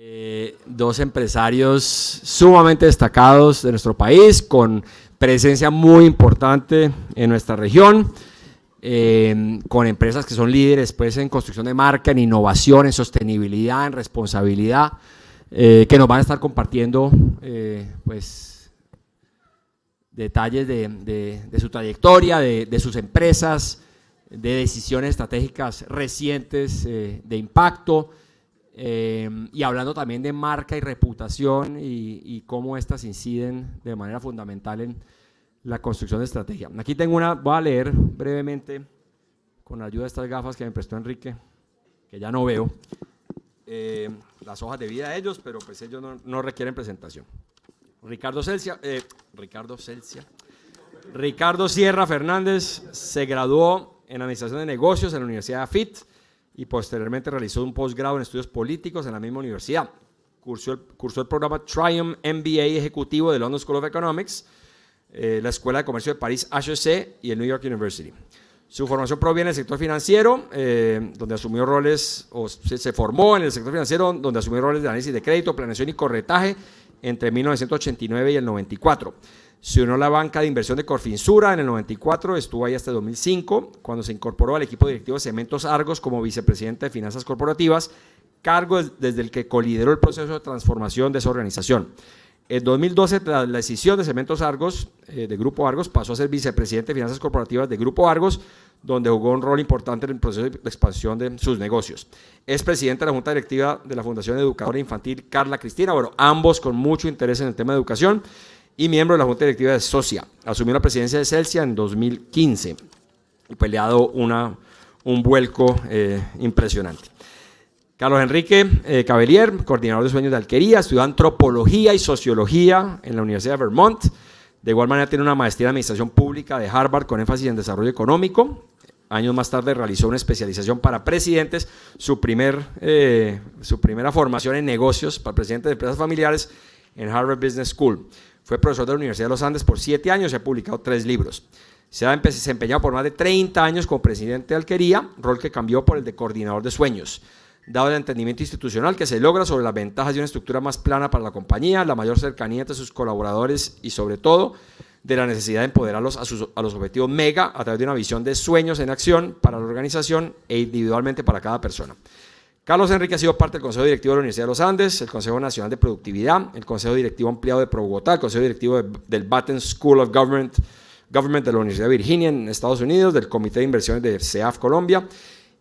Eh, dos empresarios sumamente destacados de nuestro país, con presencia muy importante en nuestra región, eh, con empresas que son líderes pues, en construcción de marca, en innovación, en sostenibilidad, en responsabilidad, eh, que nos van a estar compartiendo pues, detalles de, su trayectoria, de, sus empresas, de decisiones estratégicas recientes de impacto. Em, y hablando también de marca y reputación y, cómo estas inciden de manera fundamental en la construcción de estrategia. Aquí tengo una, voy a leer brevemente con la ayuda de estas gafas que me prestó Enrique, que ya no veo, em, las hojas de vida de ellos, pero pues ellos no, requieren presentación. Ricardo Celsia, eh, Ricardo Celsia, Ricardo Sierra Fernández se graduó en Administración de Negocios en la Universidad de AFIT y posteriormente realizó un posgrado en estudios políticos en la misma universidad. Cursó el, programa Triumph MBA Ejecutivo de London School of Economics, eh, la Escuela de Comercio de París HEC y el New York University. Su formación proviene del sector financiero, eh, donde asumió roles, o se, formó en el sector financiero, donde asumió roles de análisis de crédito, planeación y corretaje entre 1989 y el 94. Se unió a la banca de inversión de Corfinsura en el 94, estuvo ahí hasta 2005, cuando se incorporó al equipo directivo de Cementos Argos como vicepresidente de Finanzas Corporativas, cargo desde el que colideró el proceso de transformación de esa organización. En 2012, tras la decisión de Cementos Argos, eh, de Grupo Argos, pasó a ser vicepresidente de Finanzas Corporativas de Grupo Argos, donde jugó un rol importante en el proceso de expansión de sus negocios. Es presidente de la Junta Directiva de la Fundación Educadora Infantil Carla Cristina, bueno, ambos con mucho interés en el tema de educación y miembro de la Junta Directiva de Socia. Asumió la presidencia de Celsia en 2015 y pues una, un vuelco eh, impresionante. Carlos Enrique eh, Cabellier, coordinador de Sueños de Alquería, estudió antropología y sociología en la Universidad de Vermont. De igual manera tiene una maestría en Administración Pública de Harvard con énfasis en desarrollo económico. Años más tarde realizó una especialización para presidentes, su, primer, eh, su primera formación en negocios para presidentes de empresas familiares en Harvard Business School. Fue profesor de la Universidad de los Andes por siete años y ha publicado tres libros. Se ha desempeñado por más de 30 años como presidente de Alquería, rol que cambió por el de coordinador de sueños. Dado el entendimiento institucional que se logra sobre las ventajas de una estructura más plana para la compañía, la mayor cercanía entre sus colaboradores y, sobre todo, de la necesidad de empoderarlos a, a los objetivos mega a través de una visión de sueños en acción para la organización e individualmente para cada persona. Carlos Enrique ha sido parte del Consejo Directivo de la Universidad de los Andes, el Consejo Nacional de Productividad, el Consejo Directivo Ampliado de Pro Bogotá, el Consejo Directivo del Batten School of Government, Government de la Universidad de Virginia en Estados Unidos, del Comité de Inversiones de CEAF Colombia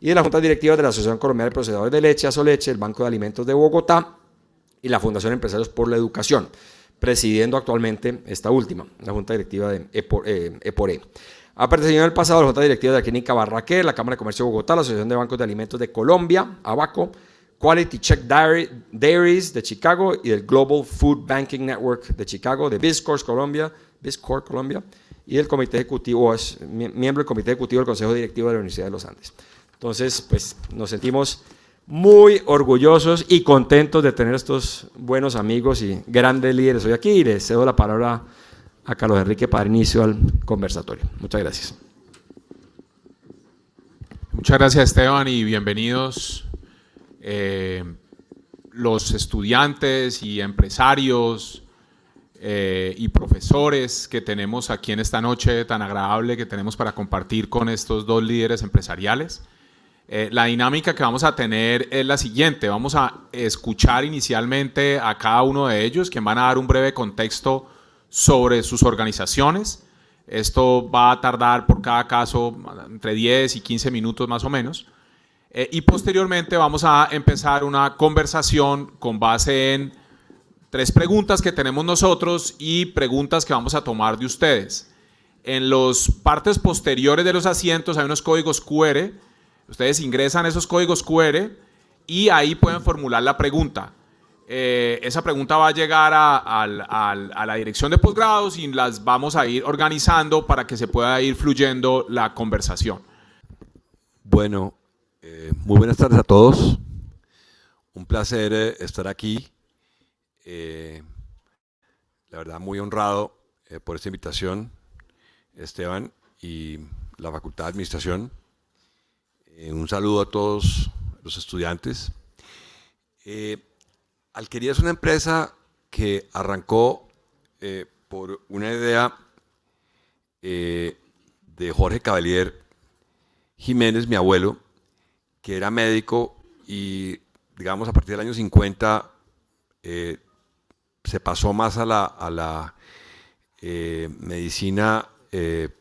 y de la Junta Directiva de la Asociación Colombiana de Procesadores de Leche, Azoleche, el Banco de Alimentos de Bogotá y la Fundación Empresarios por la Educación, presidiendo actualmente esta última, la Junta Directiva de eh, EPORE. Ha pertenecido en el pasado a la Junta Directiva de la Clínica Barraquer, la Cámara de Comercio de Bogotá, la Asociación de Bancos de Alimentos de Colombia, ABACO, Quality Check Dairies de Chicago y el Global Food Banking Network de Chicago, de BizCorp Colombia, Colombia y el Comité Ejecutivo, es miembro del Comité Ejecutivo del Consejo Directivo de la Universidad de los Andes. Entonces, pues nos sentimos muy orgullosos y contentos de tener estos buenos amigos y grandes líderes hoy aquí. Y les cedo la palabra a a Carlos Enrique para dar inicio al conversatorio. Muchas gracias. Muchas gracias Esteban y bienvenidos eh, los estudiantes y empresarios eh, y profesores que tenemos aquí en esta noche tan agradable que tenemos para compartir con estos dos líderes empresariales. Eh, la dinámica que vamos a tener es la siguiente. Vamos a escuchar inicialmente a cada uno de ellos, quien van a dar un breve contexto sobre sus organizaciones. Esto va a tardar por cada caso entre 10 y 15 minutos más o menos. Eh, y posteriormente vamos a empezar una conversación con base en tres preguntas que tenemos nosotros y preguntas que vamos a tomar de ustedes. En las partes posteriores de los asientos hay unos códigos QR. Ustedes ingresan esos códigos QR y ahí pueden formular la pregunta. Eh, esa pregunta va a llegar a, la dirección de posgrados y las vamos a ir organizando para que se pueda ir fluyendo la conversación. Bueno, eh, muy buenas tardes a todos. Un placer eh, estar aquí. la verdad, muy honrado por esta invitación, Esteban, y la Facultad de Administración. un saludo a todos los estudiantes. Alquería es una empresa que arrancó eh, por una idea eh, de Jorge Cabellier Jiménez, mi abuelo, que era médico y, digamos, a partir del año 50 eh, se pasó más a la, medicina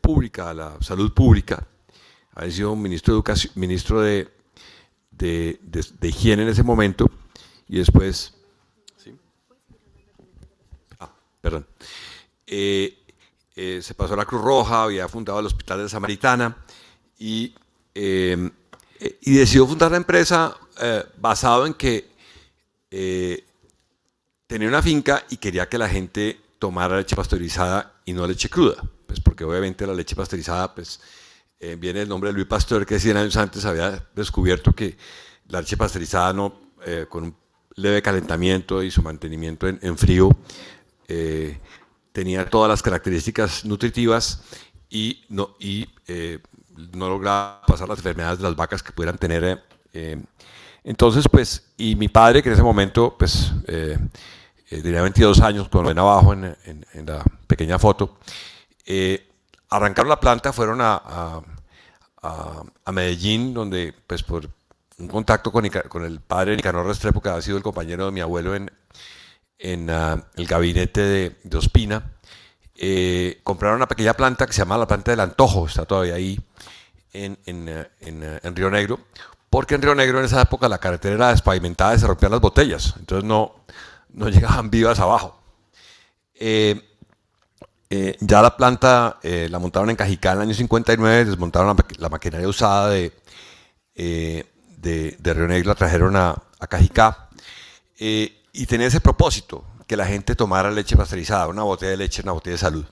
pública, a la salud pública. Había sido ministro educación, ministro de Higiene en ese momento y después perdón. Eh, eh, se pasó a la Cruz Roja, había fundado el Hospital de Samaritana em, eh, y, decidió fundar la empresa basado en que tenía una finca y quería que la gente tomara leche pasteurizada y no leche cruda, pues porque obviamente la leche pasteurizada pues, viene el nombre de Luis Pasteur, que 100 años antes había descubierto que la leche pasteurizada no, con un leve calentamiento y su mantenimiento en frío eh, tenía todas las características nutritivas y no, y, eh, no lograba pasar las enfermedades de las vacas que pudieran tener. Eh, entonces, pues, y mi padre, que en ese momento, pues, tenía 22 años, cuando ven abajo en, la pequeña foto, arrancaron la planta, fueron a, Medellín, donde, pues, por, un contacto con, el padre Nicanor Restrepo, que ha sido el compañero de mi abuelo en, en ah, el gabinete de, Ospina, eh, compraron una pequeña planta que se llama la planta del antojo, está todavía ahí en, en, eh, en, eh, en, Río Negro, porque en Río Negro en esa época la carretera era despavimentada y se rompían las botellas, entonces no, no llegaban vivas abajo. ya la planta la montaron en Cajicá en el año 59, desmontaron la, la maquinaria usada de, de, de, Río Negro, la trajeron a, a Cajicá y tenía ese propósito, que la gente tomara leche pasteurizada, una botella de leche, una botella de salud.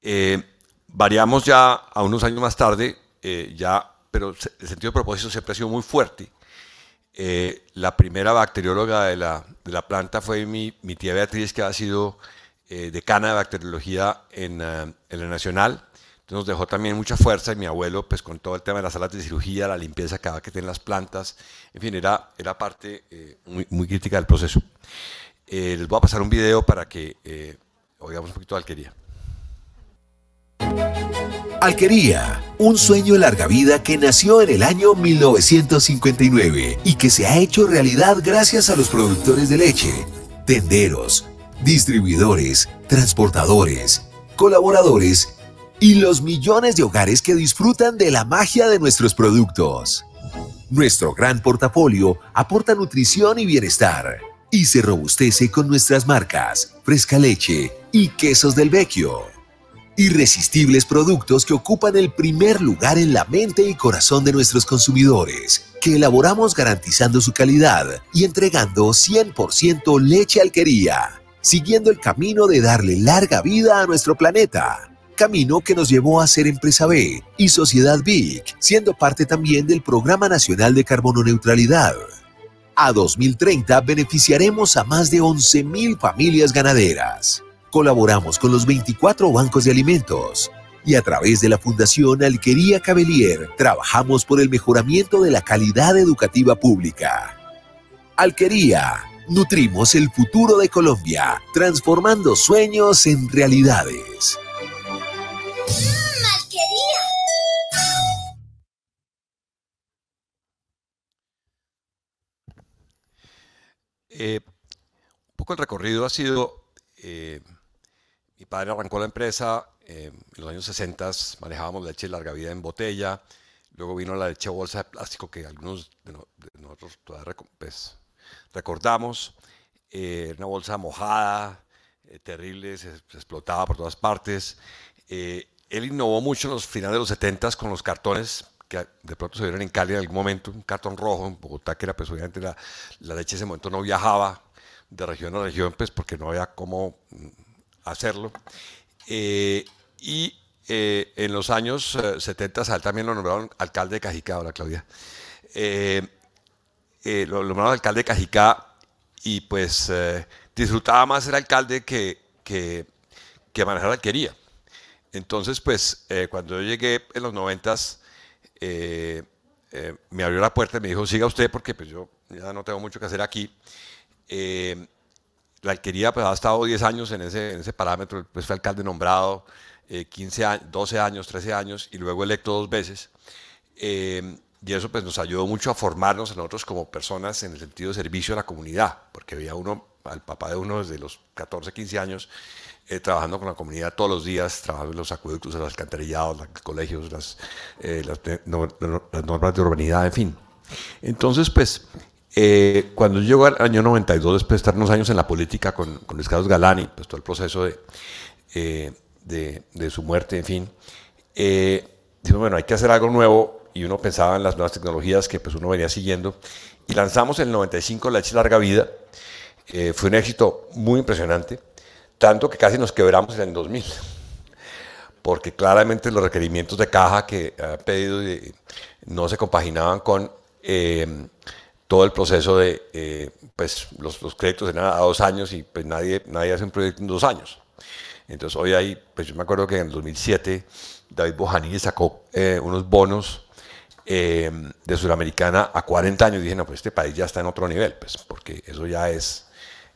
Eh, variamos ya a unos años más tarde, eh, ya, pero el sentido de propósito siempre ha sido muy fuerte. Eh, la primera bacterióloga de la, planta fue mi, tía Beatriz, que ha sido decana de bacteriología en, en la Nacional nos dejó también mucha fuerza y mi abuelo, pues con todo el tema de las salas de cirugía, la limpieza cada que tienen las plantas, en fin, era, era parte eh, muy, crítica del proceso. Eh, les voy a pasar un video para que eh, oigamos un poquito de Alquería. Alquería, un sueño larga vida que nació en el año 1959 y que se ha hecho realidad gracias a los productores de leche, tenderos, distribuidores, transportadores, colaboradores y los millones de hogares que disfrutan de la magia de nuestros productos. Nuestro gran portafolio aporta nutrición y bienestar y se robustece con nuestras marcas Fresca Leche y Quesos del Vecchio. Irresistibles productos que ocupan el primer lugar en la mente y corazón de nuestros consumidores, que elaboramos garantizando su calidad y entregando 100% leche alquería, siguiendo el camino de darle larga vida a nuestro planeta camino que nos llevó a ser Empresa B y Sociedad BIC, siendo parte también del Programa Nacional de Carbono Neutralidad. A 2030 beneficiaremos a más de 11.000 familias ganaderas. Colaboramos con los 24 bancos de alimentos y a través de la Fundación Alquería Cabelier trabajamos por el mejoramiento de la calidad educativa pública. Alquería, nutrimos el futuro de Colombia, transformando sueños en realidades malquería! Eh, un poco el recorrido ha sido, eh, mi padre arrancó la empresa eh, en los años 60, manejábamos leche de larga vida en botella, luego vino la leche bolsa de plástico que algunos de, nosotros todavía pues, recordamos. recordamos, una bolsa mojada, terrible, se, explotaba por todas partes él innovó mucho en los finales de los 70 con los cartones que de pronto se vieron en Cali en algún momento, un cartón rojo en Bogotá, que era pues obviamente la, la leche en ese momento no viajaba de región a región, pues porque no había cómo hacerlo. Eh, y eh, en los años 70 eh, a él también lo nombraron alcalde de Cajicá, ahora Claudia. lo nombraron alcalde de Cajicá y pues disfrutaba más ser alcalde que, que, que manejar la alquería entonces, pues, eh, cuando yo llegué en los noventas, eh, eh, me abrió la puerta y me dijo, siga usted, porque pues yo ya no tengo mucho que hacer aquí. la alquería pues, ha estado 10 años en ese, ese parámetro, pues fue alcalde nombrado, 15 12 años, 13 años, y luego electo dos veces. y eso pues nos ayudó mucho a formarnos nosotros como personas en el sentido de servicio a la comunidad, porque veía uno, al papá de uno desde los 14, 15 años, eh, trabajando con la comunidad todos los días, trabajando en los acueductos, los alcantarillados, los colegios, las, eh, las, normas de urbanidad, en fin. Entonces, pues, eh, cuando llegó el año 92, después de estar unos años en la política con, con Luis Carlos Galani, pues todo el proceso de, de, su muerte, en fin, dijimos, bueno, hay que hacer algo nuevo y uno pensaba en las nuevas tecnologías que pues uno venía siguiendo y lanzamos en el 95 la H Larga Vida. fue un éxito muy impresionante tanto que casi nos quebramos en el 2000, porque claramente los requerimientos de caja que ha pedido no se compaginaban con eh, todo el proceso de, eh, pues los, los, créditos eran a dos años y pues nadie, nadie hace un proyecto en dos años. Entonces hoy hay, pues yo me acuerdo que en el 2007 David Bojani sacó eh, unos bonos de Sudamericana a 40 años. y Dije, no, pues este país ya está en otro nivel, pues porque eso ya es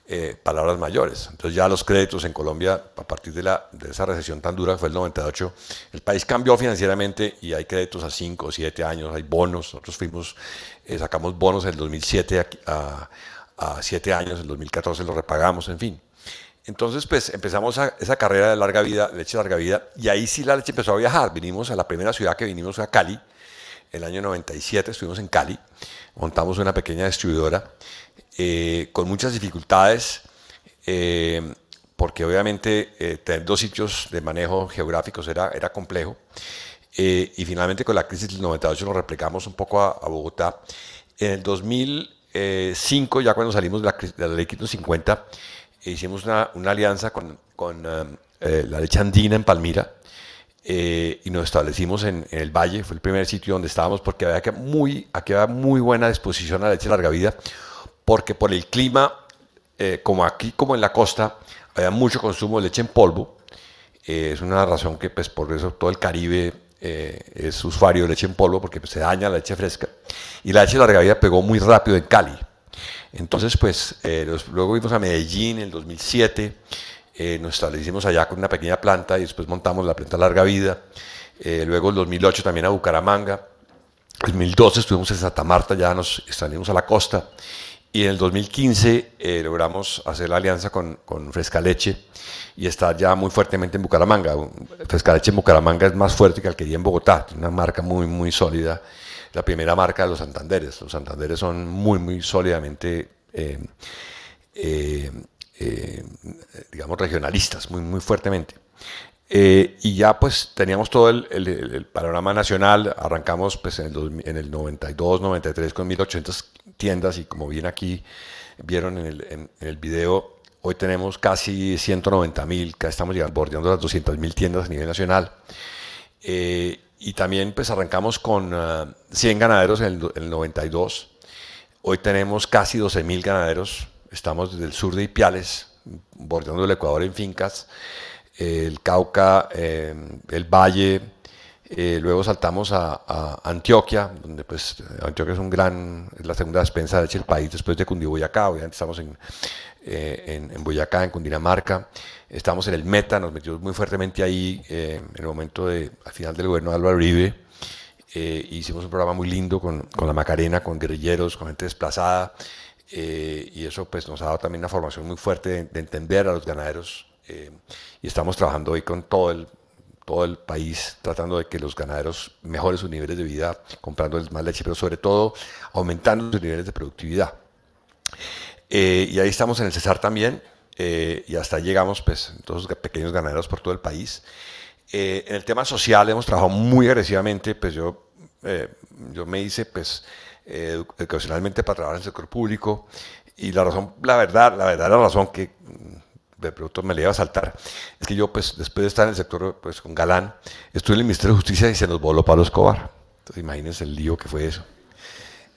eh, palabras mayores. Entonces ya los créditos en Colombia, a partir de, la, de esa recesión tan dura que fue el 98, el país cambió financieramente y hay créditos a 5 o 7 años, hay bonos, nosotros fuimos, eh, sacamos bonos en el 2007 a, a, 7 años, en el 2014 los repagamos, en fin. Entonces, pues empezamos a esa carrera de larga vida, leche larga vida, y ahí sí la leche empezó a viajar. Vinimos a la primera ciudad que vinimos a Cali, el año 97, estuvimos en Cali, montamos una pequeña distribuidora eh, con muchas dificultades, eh, porque obviamente eh, tener dos sitios de manejo geográficos era, era complejo. y finalmente con la crisis del 98 nos replicamos un poco a, Bogotá. En el 2005, ya cuando salimos de la, ley 550, hicimos una, alianza con, la leche andina en Palmira. y nos establecimos en, el Valle, fue el primer sitio donde estábamos porque había que muy, aquí había muy buena disposición a la leche larga vida, porque por el clima, eh, como aquí, como en la costa, había mucho consumo de leche en polvo. Eh, es una razón que, pues, por eso todo el Caribe eh, es usuario de leche en polvo, porque pues, se daña la leche fresca. Y la leche larga vida pegó muy rápido en Cali. Entonces, pues, luego fuimos a Medellín en el 2007. nos establecimos allá con una pequeña planta y después montamos la planta Larga Vida. luego en 2008 también a Bucaramanga. En 2012 estuvimos en Santa Marta, ya nos salimos a la costa. Y en el 2015 eh, logramos hacer la alianza con, con Leche y está ya muy fuertemente en Bucaramanga. Fresca Leche en Bucaramanga es más fuerte que el que Alquería en Bogotá, tiene una marca muy, muy sólida. La primera marca de los Santanderes. Los Santanderes son muy, muy sólidamente, eh, eh, digamos, regionalistas, muy, muy fuertemente. y ya pues teníamos todo el, panorama nacional, arrancamos pues en el, en el, 92, 93 con 1800, tiendas y como bien aquí vieron en el, video, hoy tenemos casi 190 mil, estamos llegando, bordeando las 200 mil tiendas a nivel nacional. Eh, y también pues arrancamos con 100 ah, ganaderos en el, 92. Hoy tenemos casi 12 mil ganaderos. Estamos desde el sur de Ipiales, bordeando el Ecuador en fincas, el Cauca, eh, el Valle, eh, luego saltamos a, Antioquia, donde pues Antioquia es un gran, es la segunda despensa del país después de Cundiboyacá, obviamente estamos eh, en, Boyacá, en Cundinamarca, estamos en el Meta, nos metimos muy fuertemente ahí eh, en el momento de, al final del gobierno de Álvaro Uribe, hicimos un programa muy lindo con, la Macarena, con guerrilleros, con gente desplazada, y eso pues nos ha dado también una formación muy fuerte de, entender a los ganaderos y estamos trabajando hoy con todo el todo el país tratando de que los ganaderos mejoren sus niveles de vida comprándoles más leche, pero sobre todo aumentando sus niveles de productividad. Eh, y ahí estamos en el Cesar también, eh, y hasta ahí llegamos, pues, todos pequeños ganaderos por todo el país. Eh, en el tema social hemos trabajado muy agresivamente, pues yo, yo me hice, pues, ocasionalmente para trabajar en el sector público, y la razón, la verdad, la verdad, la razón que de productos me le iba a saltar. Es que yo, pues, después de estar en el sector pues, con Galán, estuve en el Ministerio de Justicia y se nos voló Pablo Escobar. Entonces, imagínense el lío que fue eso.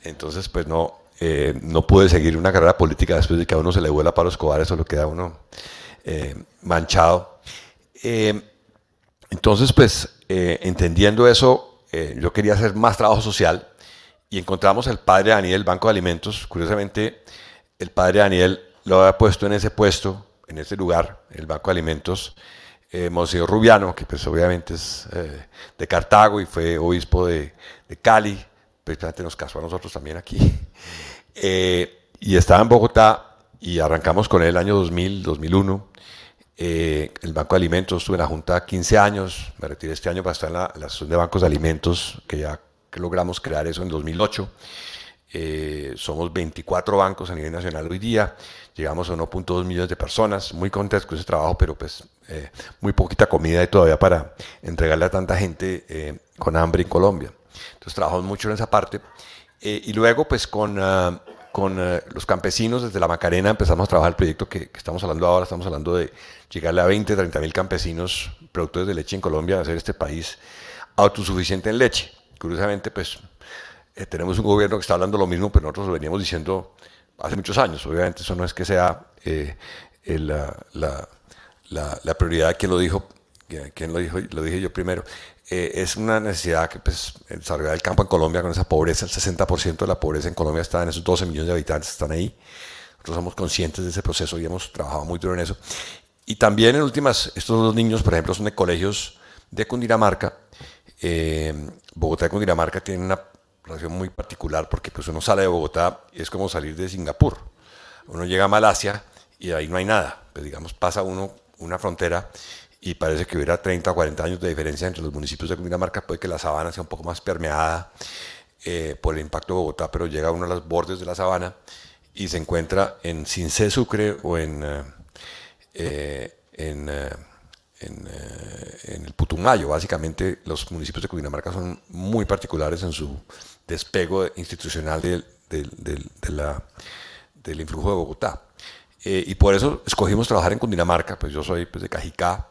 Entonces, pues no, eh, no pude seguir una carrera política después de que a uno se le vuela Pablo Escobar, eso lo queda uno eh, manchado. Eh, entonces, pues, entendiendo eso, yo quería hacer más trabajo social y encontramos al padre Daniel, Banco de Alimentos. Curiosamente, el padre Daniel lo había puesto en ese puesto en este lugar, el Banco de Alimentos, eh, Monseñor Rubiano, que pues obviamente es eh, de Cartago y fue obispo de, Cali, pues, precisamente nos casó a nosotros también aquí, eh, y estaba en Bogotá y arrancamos con él el año 2000, 2001. Eh, el Banco de Alimentos, estuve en la Junta 15 años, me retiré este año para estar en la, la de Bancos de Alimentos, que ya logramos crear eso en 2008. Eh, somos 24 bancos a nivel nacional hoy día, llegamos a 1.2 millones de personas, muy contentos con ese trabajo, pero pues eh, muy poquita comida y todavía para entregarle a tanta gente eh, con hambre en Colombia. Entonces trabajamos mucho en esa parte. y luego pues con, ah, con ah, los campesinos desde la Macarena empezamos a trabajar el proyecto que, que estamos hablando ahora, estamos hablando de llegarle a 20, 30 mil campesinos productores de leche en Colombia, hacer este país autosuficiente en leche. Curiosamente pues eh, tenemos un gobierno que está hablando lo mismo, pero nosotros lo veníamos diciendo hace muchos años. Obviamente eso no es que sea eh, la, la, la, la, prioridad que lo dijo, quien lo dijo, lo dije yo primero. Eh, es una necesidad que pues, el el campo en Colombia con esa pobreza, el 60% de la pobreza en Colombia está en esos 12 millones de habitantes, están ahí. Nosotros somos conscientes de ese proceso y hemos trabajado muy duro en eso. Y también en últimas, estos dos niños, por ejemplo, son de colegios de Cundinamarca. Bogotá y Cundinamarca tienen una relación muy particular porque pues uno sale de Bogotá y es como salir de Singapur. Uno llega a Malasia y ahí no hay nada. Pues digamos, pasa uno una frontera y parece que hubiera 30 o 40 años de diferencia entre los municipios de Cundinamarca, puede que la sabana sea un poco más permeada eh, por el impacto de Bogotá, pero llega uno a los bordes de la sabana y se encuentra en Cincé Sucre o en, eh, eh mayo Básicamente los municipios de Cundinamarca son muy particulares en su despego institucional del, de la, influjo de Bogotá. Eh, y por eso escogimos trabajar en Cundinamarca, pues yo soy pues, de Cajicá,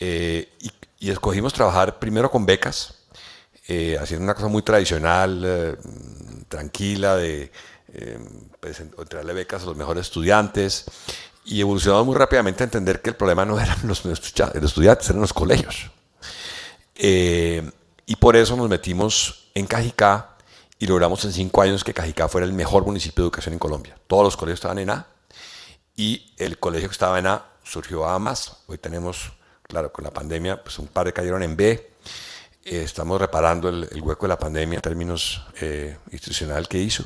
eh, y, escogimos trabajar primero con becas, eh, haciendo una cosa muy tradicional, tranquila, de pues, entregarle becas a los mejores estudiantes, y evolucionamos muy rápidamente a entender que el problema no eran los estudiantes, eran los colegios. Eh, y por eso nos metimos en Cajicá y logramos en cinco años que Cajicá fuera el mejor municipio de educación en Colombia. Todos los colegios estaban en A y el colegio que estaba en A surgió a más. Hoy tenemos, claro, con la pandemia, pues un par de cayeron en B. Eh, estamos reparando el, hueco de la pandemia en términos eh, institucional que hizo.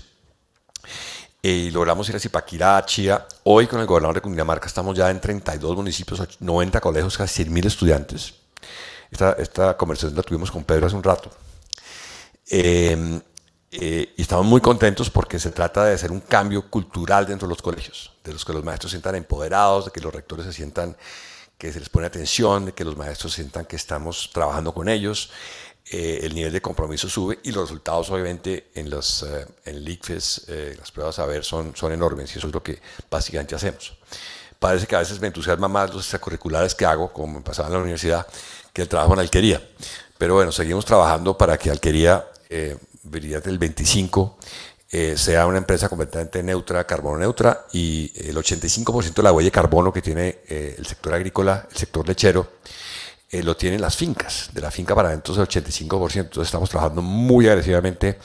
Eh, y logramos ir a Zipaquirá, a Chía. Hoy con el gobernador de Cundinamarca estamos ya en 32 municipios, 90 colegios, casi 100.000 estudiantes. Esta, conversación la tuvimos con Pedro hace un rato. Eh, eh, y estamos muy contentos porque se trata de hacer un cambio cultural dentro de los colegios, de los que los maestros se sientan empoderados, de que los rectores se sientan que se les pone atención, de que los maestros sientan que estamos trabajando con ellos, eh, el nivel de compromiso sube y los resultados obviamente en los en las pruebas a ver son, son enormes y eso es lo que básicamente hacemos. Parece que a veces me entusiasma más los extracurriculares que hago, como me pasaba en la universidad, que el trabajo en Alquería. Pero bueno, seguimos trabajando para que Alquería, eh, del 25, eh, sea una empresa completamente neutra, carbono neutra, y el 85% de la huella de carbono que tiene eh, el sector agrícola, el sector lechero, eh, lo tienen las fincas. De la finca para adentro el 85%. Entonces estamos trabajando muy agresivamente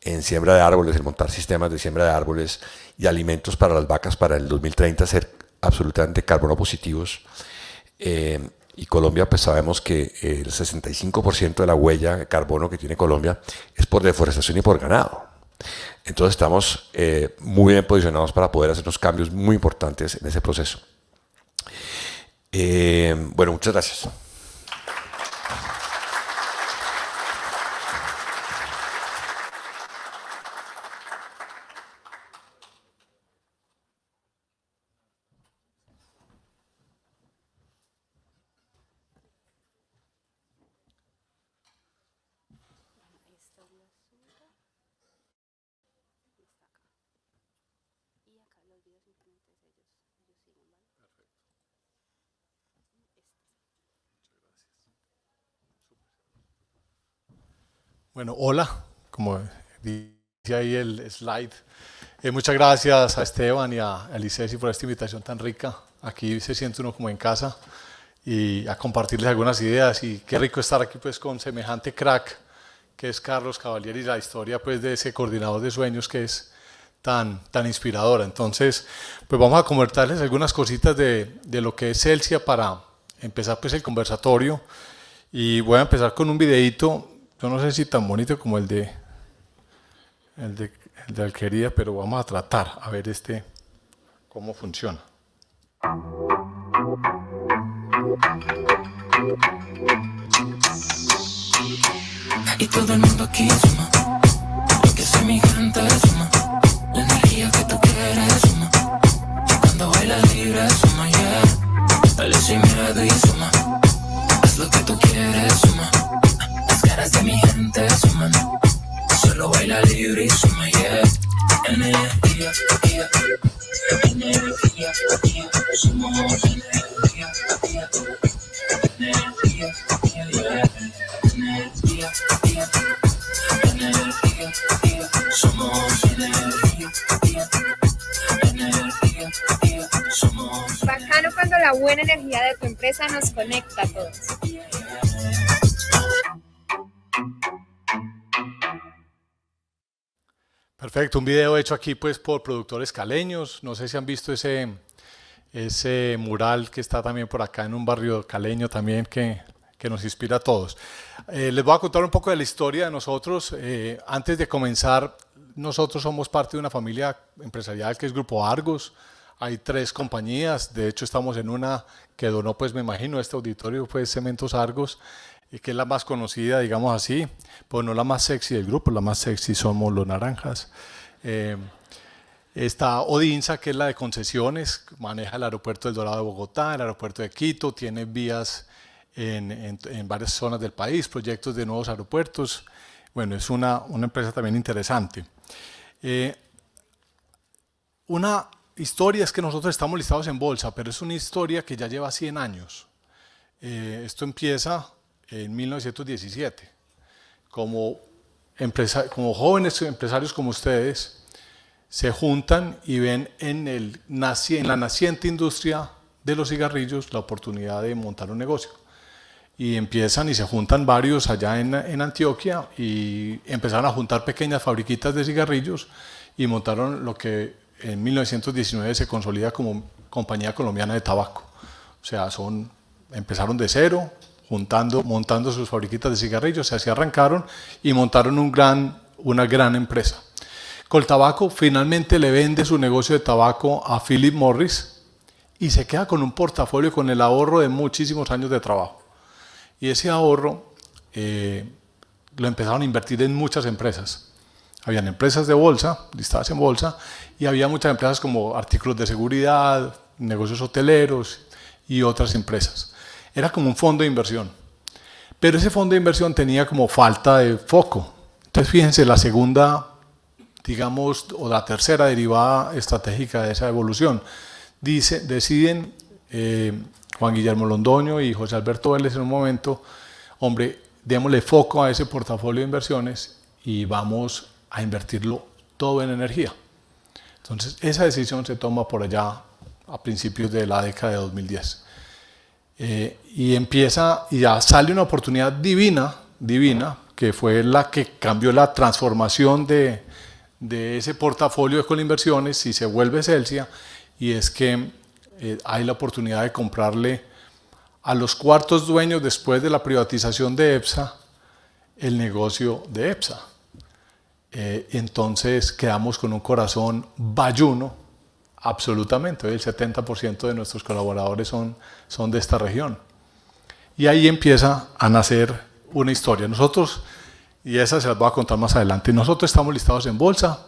en siembra de árboles, en montar sistemas de siembra de árboles y alimentos para las vacas para el 2030 ser absolutamente carbono positivos y Colombia, pues sabemos que el 65% de la huella de carbono que tiene Colombia es por deforestación y por ganado. Entonces estamos eh, muy bien posicionados para poder hacer unos cambios muy importantes en ese proceso. Eh, bueno, muchas gracias. Bueno, hola, como dice ahí el slide. Eh, muchas gracias a Esteban y a Elisesi por esta invitación tan rica. Aquí se siente uno como en casa y a compartirles algunas ideas. Y qué rico estar aquí pues con semejante crack que es Carlos Caballero y la historia pues de ese coordinador de sueños que es tan, tan inspiradora. Entonces, pues vamos a comentarles algunas cositas de, de lo que es Celsia para empezar pues el conversatorio. Y voy a empezar con un videito yo no sé si tan bonito como el de, el de, Alquería, pero vamos a tratar a ver este cómo funciona. Y todo el mundo aquí suma, lo que soy mi gente suma, la energía que tú quieres suma, cuando bailas libre suma, yeah, dale sin miedo y suma, haz lo que tú quieres suma mi gente Solo baila libre y energía, energía, cuando la buena energía de tu empresa nos conecta a todos. Perfecto, un video hecho aquí pues por productores caleños. No sé si han visto ese, ese mural que está también por acá en un barrio caleño también que, nos inspira a todos. Eh, les voy a contar un poco de la historia de nosotros. Eh, antes de comenzar, nosotros somos parte de una familia empresarial que es Grupo Argos. Hay tres compañías, de hecho estamos en una que donó, pues me imagino, este auditorio fue pues, Cementos Argos y que es la más conocida, digamos así, pues no la más sexy del grupo, la más sexy somos los naranjas. Eh, está Odinza, que es la de concesiones, maneja el aeropuerto del Dorado de Bogotá, el aeropuerto de Quito, tiene vías en, en, varias zonas del país, proyectos de nuevos aeropuertos. Bueno, es una, una empresa también interesante. Eh, una historia es que nosotros estamos listados en bolsa, pero es una historia que ya lleva 100 años. Eh, esto empieza en 1917. Como, empresa, como jóvenes empresarios como ustedes, se juntan y ven en, el, en la naciente industria de los cigarrillos la oportunidad de montar un negocio. Y empiezan y se juntan varios allá en, Antioquia y empezaron a juntar pequeñas fabriquitas de cigarrillos y montaron lo que en 1919 se consolida como Compañía Colombiana de Tabaco. O sea, son, empezaron de cero, montando, sus fabriquitas de cigarrillos, así arrancaron y montaron una gran empresa. Coltabaco finalmente le vende su negocio de tabaco a Philip Morris y se queda con un portafolio con el ahorro de muchísimos años de trabajo. Y ese ahorro eh, lo empezaron a invertir en muchas empresas. Habían empresas de bolsa, listadas en bolsa, y había muchas empresas como artículos de seguridad, negocios hoteleros y otras empresas. Era como un fondo de inversión. Pero ese fondo de inversión tenía como falta de foco. Entonces, fíjense, la segunda, digamos, o la tercera derivada estratégica de esa evolución. Dice, deciden eh, Juan Guillermo Londoño y José Alberto Vélez en un momento, hombre, démosle foco a ese portafolio de inversiones y vamos a invertirlo todo en energía. Entonces, esa decisión se toma por allá a principios de la década de 2010. Eh, y empieza, y ya sale una oportunidad divina, divina, que fue la que cambió la transformación de, ese portafolio de Colinversiones y se vuelve Celsia, y es que eh, hay la oportunidad de comprarle a los cuartos dueños después de la privatización de EPSA el negocio de EPSA. Eh, entonces quedamos con un corazón bayuno Absolutamente, el 70% de nuestros colaboradores son, son de esta región. Y ahí empieza a nacer una historia. Nosotros, y esa se las voy a contar más adelante, nosotros estamos listados en bolsa.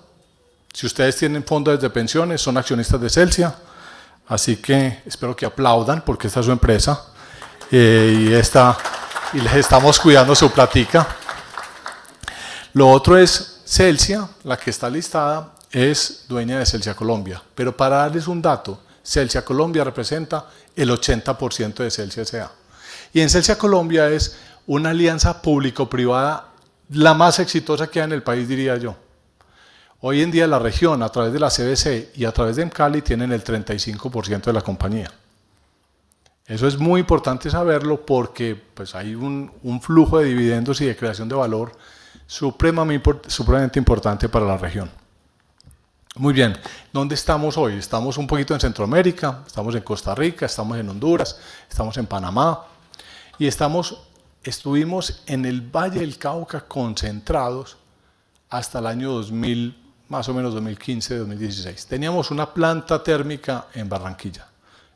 Si ustedes tienen fondos de pensiones, son accionistas de Celsia. Así que espero que aplaudan porque esta es su empresa eh, y, esta, y les estamos cuidando su platica. Lo otro es Celsia, la que está listada, es dueña de Celsia Colombia. Pero para darles un dato, Celsia Colombia representa el 80% de Celsia S.A. Y en Celsia Colombia es una alianza público-privada la más exitosa que hay en el país, diría yo. Hoy en día la región, a través de la CBC y a través de MCALI, tienen el 35% de la compañía. Eso es muy importante saberlo porque pues, hay un, flujo de dividendos y de creación de valor supremamente importante para la región. Muy bien, ¿dónde estamos hoy? Estamos un poquito en Centroamérica, estamos en Costa Rica, estamos en Honduras, estamos en Panamá y estamos, estuvimos en el Valle del Cauca concentrados hasta el año 2000, más o menos 2015-2016. Teníamos una planta térmica en Barranquilla.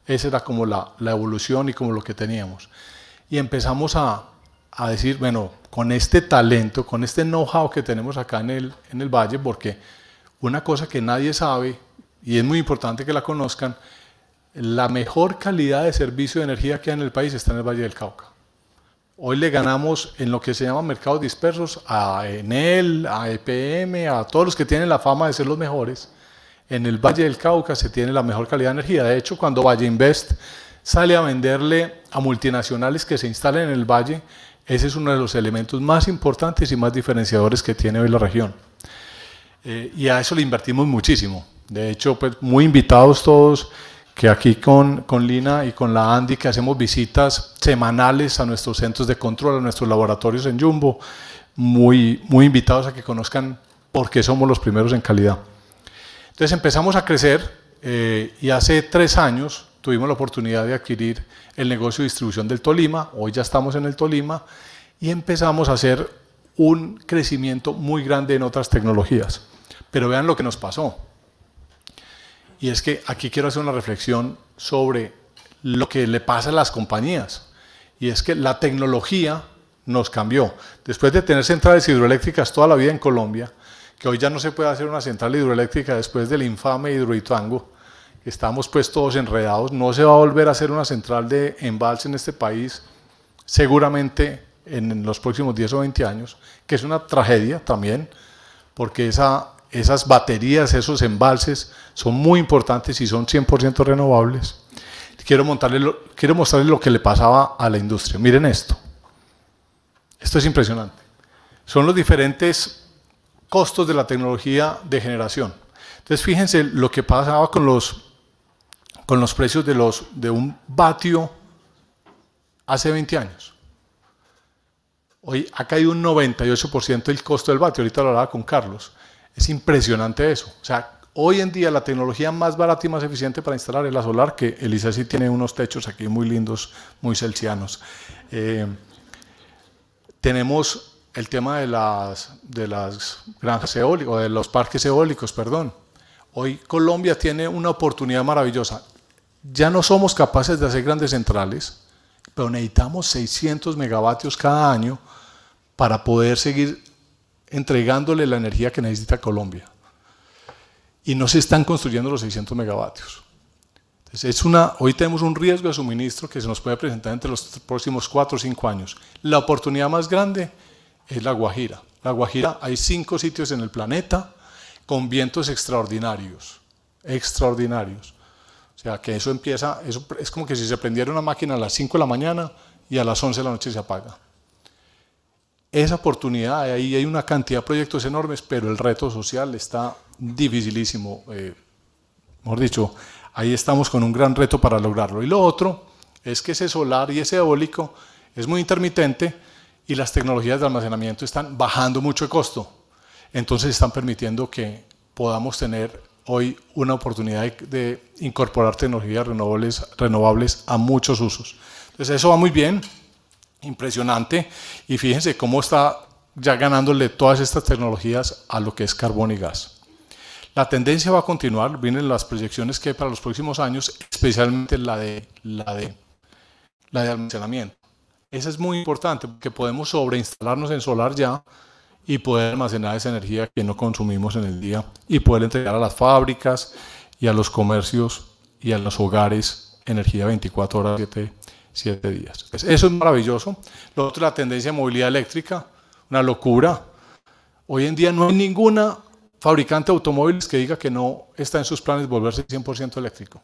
Esa era como la, evolución y como lo que teníamos. Y empezamos a, a decir, bueno, con este talento, con este know-how que tenemos acá en el, en el Valle, porque una cosa que nadie sabe, y es muy importante que la conozcan, la mejor calidad de servicio de energía que hay en el país está en el Valle del Cauca. Hoy le ganamos en lo que se llama mercados dispersos a Enel, a EPM, a todos los que tienen la fama de ser los mejores. En el Valle del Cauca se tiene la mejor calidad de energía. De hecho, cuando Valle Invest sale a venderle a multinacionales que se instalen en el Valle, ese es uno de los elementos más importantes y más diferenciadores que tiene hoy la región. Eh, y a eso le invertimos muchísimo. De hecho, pues muy invitados todos que aquí con, con Lina y con la Andy que hacemos visitas semanales a nuestros centros de control, a nuestros laboratorios en Jumbo, muy, muy invitados a que conozcan por qué somos los primeros en calidad. Entonces empezamos a crecer eh, y hace tres años tuvimos la oportunidad de adquirir el negocio de distribución del Tolima, hoy ya estamos en el Tolima, y empezamos a hacer un crecimiento muy grande en otras tecnologías. Pero vean lo que nos pasó. Y es que aquí quiero hacer una reflexión sobre lo que le pasa a las compañías. Y es que la tecnología nos cambió. Después de tener centrales hidroeléctricas toda la vida en Colombia, que hoy ya no se puede hacer una central hidroeléctrica después del infame hidroituango, estamos pues todos enredados, no se va a volver a hacer una central de embalse en este país, seguramente en los próximos 10 o 20 años, que es una tragedia también, porque esa esas baterías, esos embalses son muy importantes y son 100% renovables. Quiero, quiero mostrarles lo que le pasaba a la industria. Miren esto. Esto es impresionante. Son los diferentes costos de la tecnología de generación. Entonces fíjense lo que pasaba con los, precios de, los, de un vatio hace 20 años. Hoy ha caído un 98% el costo del vatio. Ahorita lo hablaba con Carlos. Es impresionante eso. O sea, hoy en día la tecnología más barata y más eficiente para instalar es la solar, que Elisa sí tiene unos techos aquí muy lindos, muy celsianos. Eh, tenemos el tema de las, de las granjas eólicas, o de los parques eólicos, perdón. Hoy Colombia tiene una oportunidad maravillosa. Ya no somos capaces de hacer grandes centrales, pero necesitamos 600 megavatios cada año para poder seguir entregándole la energía que necesita Colombia. Y no se están construyendo los 600 megavatios. es una, hoy tenemos un riesgo de suministro que se nos puede presentar entre los próximos 4 o 5 años. La oportunidad más grande es La Guajira. La Guajira hay cinco sitios en el planeta con vientos extraordinarios, extraordinarios. O sea, que eso empieza, eso es como que si se prendiera una máquina a las 5 de la mañana y a las 11 de la noche se apaga esa oportunidad, ahí hay una cantidad de proyectos enormes, pero el reto social está dificilísimo. Eh, mejor dicho, ahí estamos con un gran reto para lograrlo. Y lo otro es que ese solar y ese eólico es muy intermitente y las tecnologías de almacenamiento están bajando mucho el costo. Entonces están permitiendo que podamos tener hoy una oportunidad de, incorporar tecnologías renovables, renovables a muchos usos. Entonces eso va muy bien impresionante. Y fíjense cómo está ya ganándole todas estas tecnologías a lo que es carbón y gas. La tendencia va a continuar, vienen las proyecciones que para los próximos años, especialmente la de, la de, la de almacenamiento. Esa es muy importante porque podemos sobreinstalarnos en solar ya y poder almacenar esa energía que no consumimos en el día y poder entregar a las fábricas y a los comercios y a los hogares energía 24 horas 7 siete días. eso es maravilloso. Lo otro, la tendencia de movilidad eléctrica, una locura. Hoy en día no hay ninguna fabricante de automóviles que diga que no está en sus planes volverse 100% eléctrico.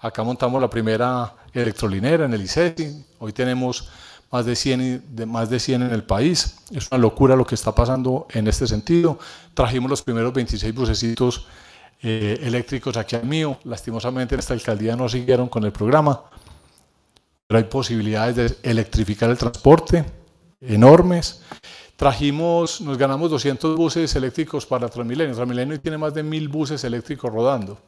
Acá montamos la primera electrolinera en el ICESI. E Hoy tenemos más de, 100, de más de en el país. Es una locura lo que está pasando en este sentido. Trajimos los primeros 26 bucecitos eh, eléctricos aquí al mío. Lastimosamente en esta alcaldía no siguieron con el programa pero hay posibilidades de electrificar el transporte enormes. Trajimos, nos ganamos 200 buses eléctricos para Transmilenio. Transmilenio tiene más de mil buses eléctricos rodando.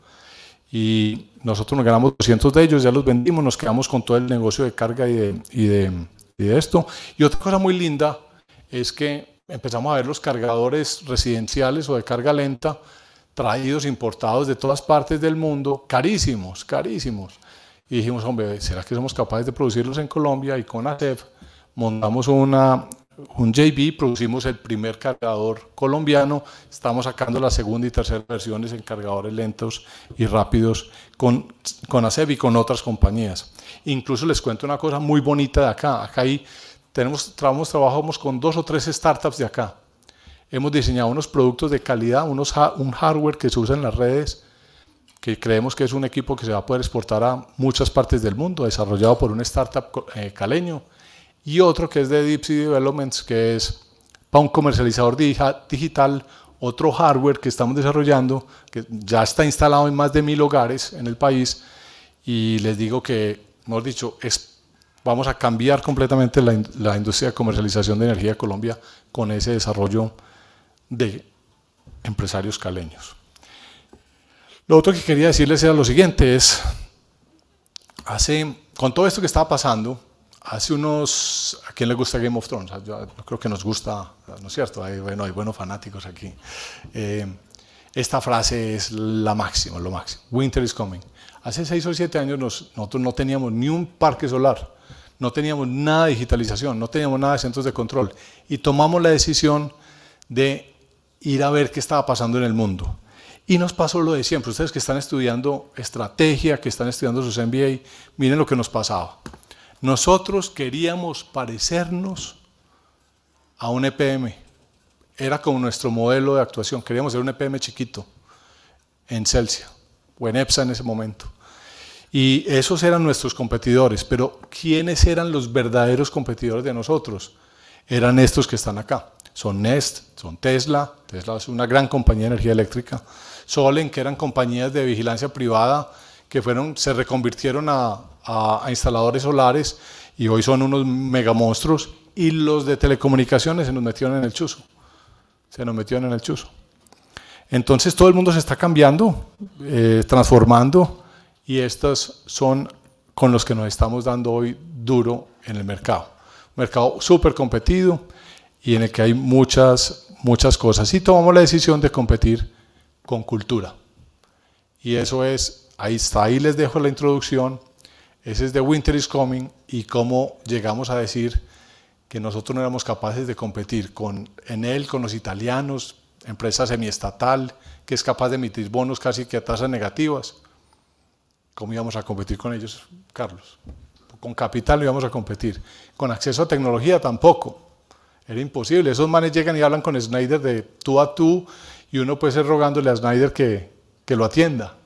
Y nosotros nos ganamos 200 de ellos, ya los vendimos, nos quedamos con todo el negocio de carga y de, y de, y de esto. Y otra cosa muy linda es que empezamos a ver los cargadores residenciales o de carga lenta traídos, importados de todas partes del mundo, carísimos, carísimos y dijimos, hombre, ¿será que somos capaces de producirlos en Colombia? Y con Asef montamos una, un JB, producimos el primer cargador colombiano, estamos sacando la segunda y tercera versiones en cargadores lentos y rápidos con, con y con otras compañías. Incluso les cuento una cosa muy bonita de acá, acá ahí tenemos, trabajamos, trabajamos con dos o tres startups de acá. Hemos diseñado unos productos de calidad, unos, un hardware que se usa en las redes, que creemos que es un equipo que se va a poder exportar a muchas partes del mundo, desarrollado por un startup eh, caleño, y otro que es de Deep Developments, que es para un comercializador digital, otro hardware que estamos desarrollando, que ya está instalado en más de mil hogares en el país, y les digo que, hemos dicho, es, vamos a cambiar completamente la industria de comercialización de energía de Colombia con ese desarrollo de empresarios caleños. Lo otro que quería decirles era lo siguiente, es, hace, con todo esto que estaba pasando, hace unos, ¿a quién le gusta Game of Thrones? Ah, yo creo que nos gusta, ¿no es cierto? Hay, bueno, hay buenos fanáticos aquí. Eh, esta frase es la máxima, lo máximo. Winter is coming. Hace seis o siete años nosotros no teníamos ni un parque solar, no teníamos nada de digitalización, no teníamos nada de centros de control y tomamos la decisión de ir a ver qué estaba pasando en el mundo y nos pasó lo de siempre. Ustedes que están estudiando estrategia, que están estudiando sus MBA, miren lo que nos pasaba. Nosotros queríamos parecernos a un EPM. Era como nuestro modelo de actuación. Queríamos ser un EPM chiquito en Celsius o en EPSA en ese momento. Y esos eran nuestros competidores. Pero ¿quiénes eran los verdaderos competidores de nosotros? Eran estos que están acá. Son Nest, son Tesla. Tesla es una gran compañía de energía eléctrica Solen, que eran compañías de vigilancia privada que fueron, se reconvirtieron a, instaladores solares y hoy son unos megamonstruos. Y los de telecomunicaciones se nos metieron en el chuzo. Se nos metieron en el chuzo. Entonces todo el mundo se está cambiando, eh, transformando, y estas son con los que nos estamos dando hoy duro en el mercado. mercado súper competido y en el que hay muchas, muchas cosas. Y tomamos la decisión de competir con cultura. Y eso es, ahí, está, ahí les dejo la introducción. Ese es de Winter is Coming y cómo llegamos a decir que nosotros no éramos capaces de competir con en él, con los italianos, empresa semiestatal que es capaz de emitir bonos casi que a tasas negativas. ¿Cómo íbamos a competir con ellos, Carlos? Con capital íbamos a competir. Con acceso a tecnología tampoco. Era imposible. Esos manes llegan y hablan con Snyder de tú a tú y uno puede ser rogándole a Snyder que, lo atienda.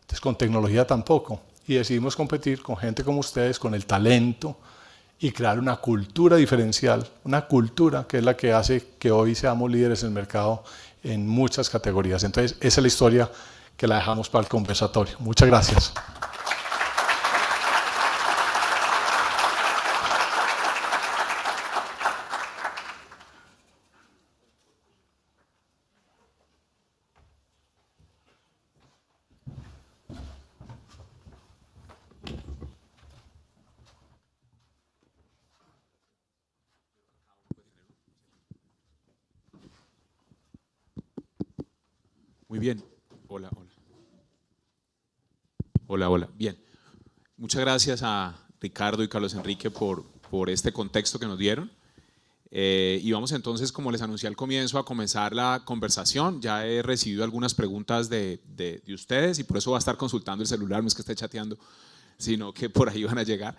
Entonces con tecnología tampoco. Y decidimos competir con gente como ustedes, con el talento y crear una cultura diferencial, una cultura que es la que hace que hoy seamos líderes en el mercado en muchas categorías. Entonces esa es la historia que la dejamos para el conversatorio. Muchas gracias. Muy bien. Hola, hola. Hola, hola. Bien. Muchas gracias a Ricardo y Carlos Enrique por, por este contexto que nos dieron. Eh, y vamos entonces, como les anuncié al comienzo, a comenzar la conversación. Ya he recibido algunas preguntas de, ustedes y por eso va a estar consultando el celular, no es que esté chateando, sino que por ahí van a llegar.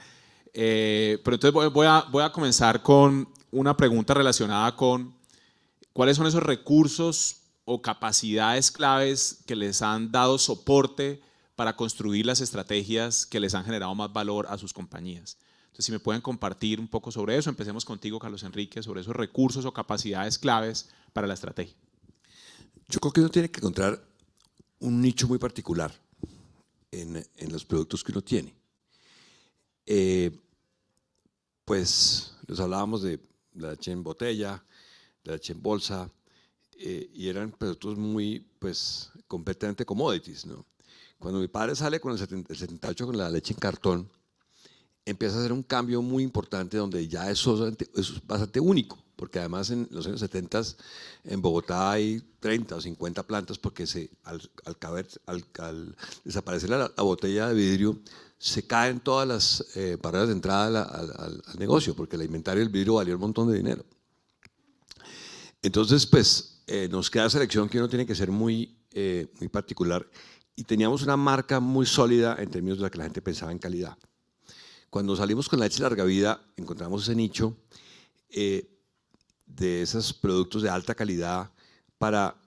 Eh, pero entonces voy, a, voy a comenzar con una pregunta relacionada con cuáles son esos recursos o capacidades claves que les han dado soporte para construir las estrategias que les han generado más valor a sus compañías. Entonces, si me pueden compartir un poco sobre eso, empecemos contigo, Carlos Enrique, sobre esos recursos o capacidades claves para la estrategia. Yo creo que uno tiene que encontrar un nicho muy particular en, los productos que uno tiene. Eh, pues les hablábamos de la leche en botella, la leche en bolsa, eh, y eran productos pues, muy, pues, completamente commodities, ¿no? Cuando mi padre sale con el, 78 con la leche en cartón, empieza a hacer un cambio muy importante donde ya eso es bastante único, porque además en los años 70 en Bogotá hay 30 o 50 plantas porque se, al, al, al, desaparecer la, botella de vidrio se caen todas las eh, barreras de entrada al, negocio, porque el inventario del vidrio valía un montón de dinero. Entonces, pues eh, nos queda selección que uno tiene que ser muy, eh, muy particular y teníamos una marca muy sólida en términos de la que la gente pensaba en calidad. Cuando salimos con la leche larga vida, encontramos ese nicho eh, de esos productos de alta calidad para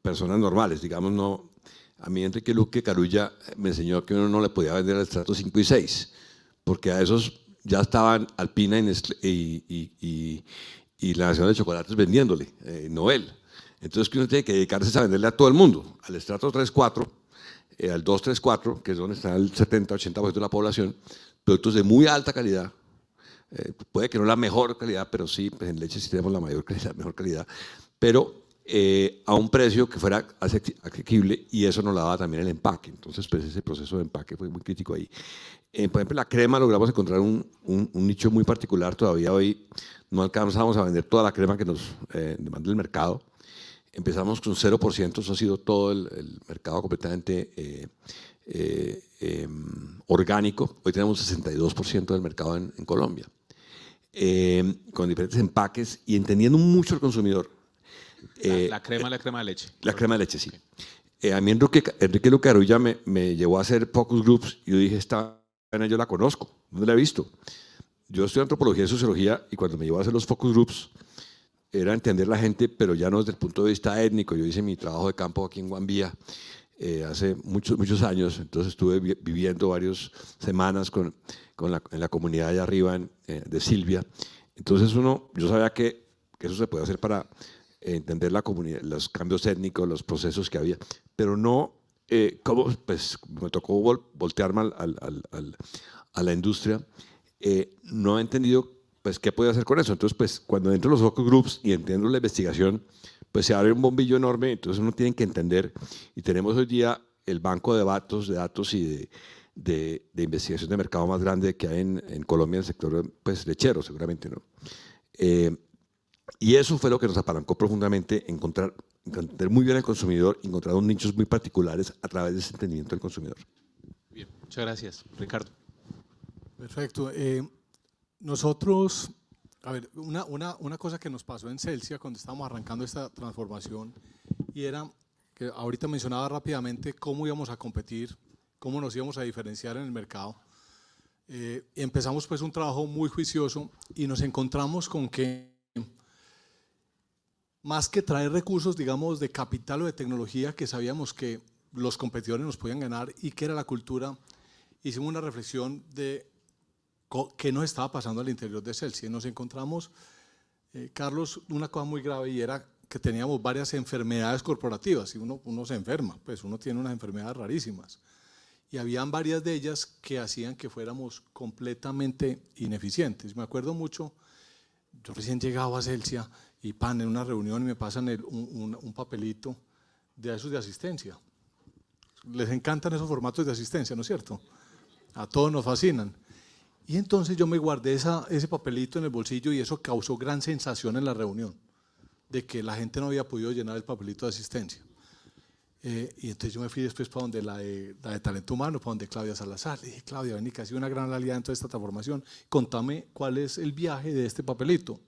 personas normales, digamos, no. A mí Enrique Luque Carulla me enseñó que uno no le podía vender al estrato 5 y 6, porque a esos ya estaban Alpina y, y, y, y la Nación de Chocolates vendiéndole, eh, Noel. Entonces que uno tiene que dedicarse a venderle a todo el mundo, al estrato 3-4, eh, al 234 que es donde está el 70-80% de la población, productos de muy alta calidad, eh, puede que no la mejor calidad, pero sí, pues, en leche sí tenemos la mayor calidad, mejor calidad, pero eh, a un precio que fuera asequible y eso nos la daba también el empaque. Entonces, pues ese proceso de empaque fue muy crítico ahí. Eh, por ejemplo, la crema logramos encontrar un, nicho muy particular. Todavía hoy no alcanzamos a vender toda la crema que nos eh, demanda el mercado. Empezamos con 0%, eso ha sido todo el, mercado completamente em, orgánico. Hoy tenemos 62% del mercado en, en Colombia, con diferentes empaques y entendiendo mucho al consumidor eh, la, crema, la crema de leche. La crema de leche, sí. Eh, a mí Enrique, Lucarulla me, me, llevó a hacer focus groups y yo dije, esta yo la conozco, no la he visto. Yo estudio antropología y sociología y cuando me llevó a hacer los focus groups era entender la gente, pero ya no desde el punto de vista étnico. Yo hice mi trabajo de campo aquí en Guambía eh, hace muchos, muchos años, entonces estuve viviendo varias semanas con, con la, en la comunidad allá arriba de Silvia. Entonces uno, yo sabía que, que eso se puede hacer para entender la comunidad, los cambios étnicos, los procesos que había, pero no, eh, como, pues me tocó voltear voltearme a la industria, eh, no he entendido pues qué podía hacer con eso. Entonces, pues cuando entro en los focus groups y entiendo la investigación, pues se abre un bombillo enorme, entonces uno tiene que entender, y tenemos hoy día el banco de datos, de datos y de, investigación de mercado más grande que hay en, Colombia, en el sector pues, lechero, seguramente, ¿no? Eh, y eso fue lo que nos apalancó profundamente, encontrar, entender muy bien al consumidor, encontrar unos nichos muy particulares a través de ese entendimiento del consumidor. Bien, muchas gracias. Ricardo. Perfecto. Eh, nosotros, a ver, una, una, una, cosa que nos pasó en Celsia cuando estábamos arrancando esta transformación y era que ahorita mencionaba rápidamente cómo íbamos a competir, cómo nos íbamos a diferenciar en el mercado. Eh, empezamos pues un trabajo muy juicioso y nos encontramos con que más que traer recursos, digamos, de capital o de tecnología que sabíamos que los competidores nos podían ganar y que era la cultura, hicimos una reflexión de qué nos estaba pasando al interior de Celsius. Nos encontramos, eh, Carlos, una cosa muy grave y era que teníamos varias enfermedades corporativas y uno, uno se enferma, pues uno tiene unas enfermedades rarísimas. Y habían varias de ellas que hacían que fuéramos completamente ineficientes. Me acuerdo mucho, yo recién llegaba a Celsius y pan en una reunión y me pasan un, papelito de esos de asistencia. Les encantan esos formatos de asistencia, ¿no es cierto? A todos nos fascinan. Y entonces yo me guardé esa, ese papelito en el bolsillo y eso causó gran sensación en la reunión, de que la gente no había podido llenar el papelito de asistencia. Eh, y entonces yo me fui después para donde la de, talento humano, para donde Claudia Salazar. Le dije, Claudia, vení, que ha sido una gran aliada en esta transformación. Contame cuál es el viaje de este papelito.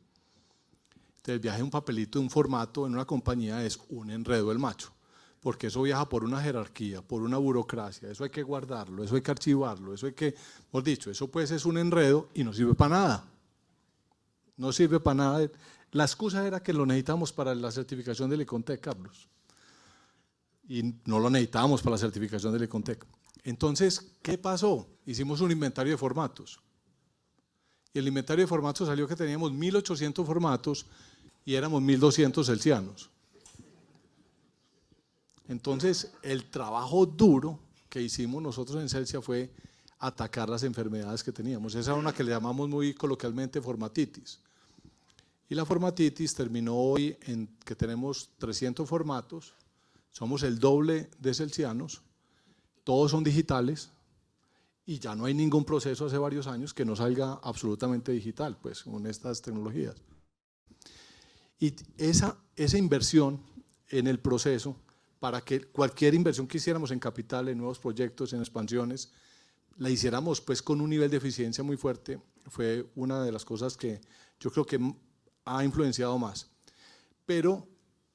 Del este, viaje un papelito, un formato en una compañía es un enredo del macho, porque eso viaja por una jerarquía, por una burocracia, eso hay que guardarlo, eso hay que archivarlo, eso hay que, hemos dicho, eso pues es un enredo y no sirve para nada. No sirve para nada. La excusa era que lo necesitamos para la certificación del Icontec, Carlos. Y no lo necesitábamos para la certificación del Icontec. Entonces, ¿qué pasó? Hicimos un inventario de formatos. Y el inventario de formatos salió que teníamos 1.800 formatos y éramos 1200 celsianos. Entonces, el trabajo duro que hicimos nosotros en Celsia fue atacar las enfermedades que teníamos. Esa era una que le llamamos muy coloquialmente formatitis. Y la formatitis terminó hoy en que tenemos 300 formatos, somos el doble de celsianos, todos son digitales y ya no hay ningún proceso hace varios años que no salga absolutamente digital, pues con estas tecnologías. Y esa, esa inversión en el proceso, para que cualquier inversión que hiciéramos en capital, en nuevos proyectos, en expansiones, la hiciéramos pues con un nivel de eficiencia muy fuerte, fue una de las cosas que yo creo que ha influenciado más. Pero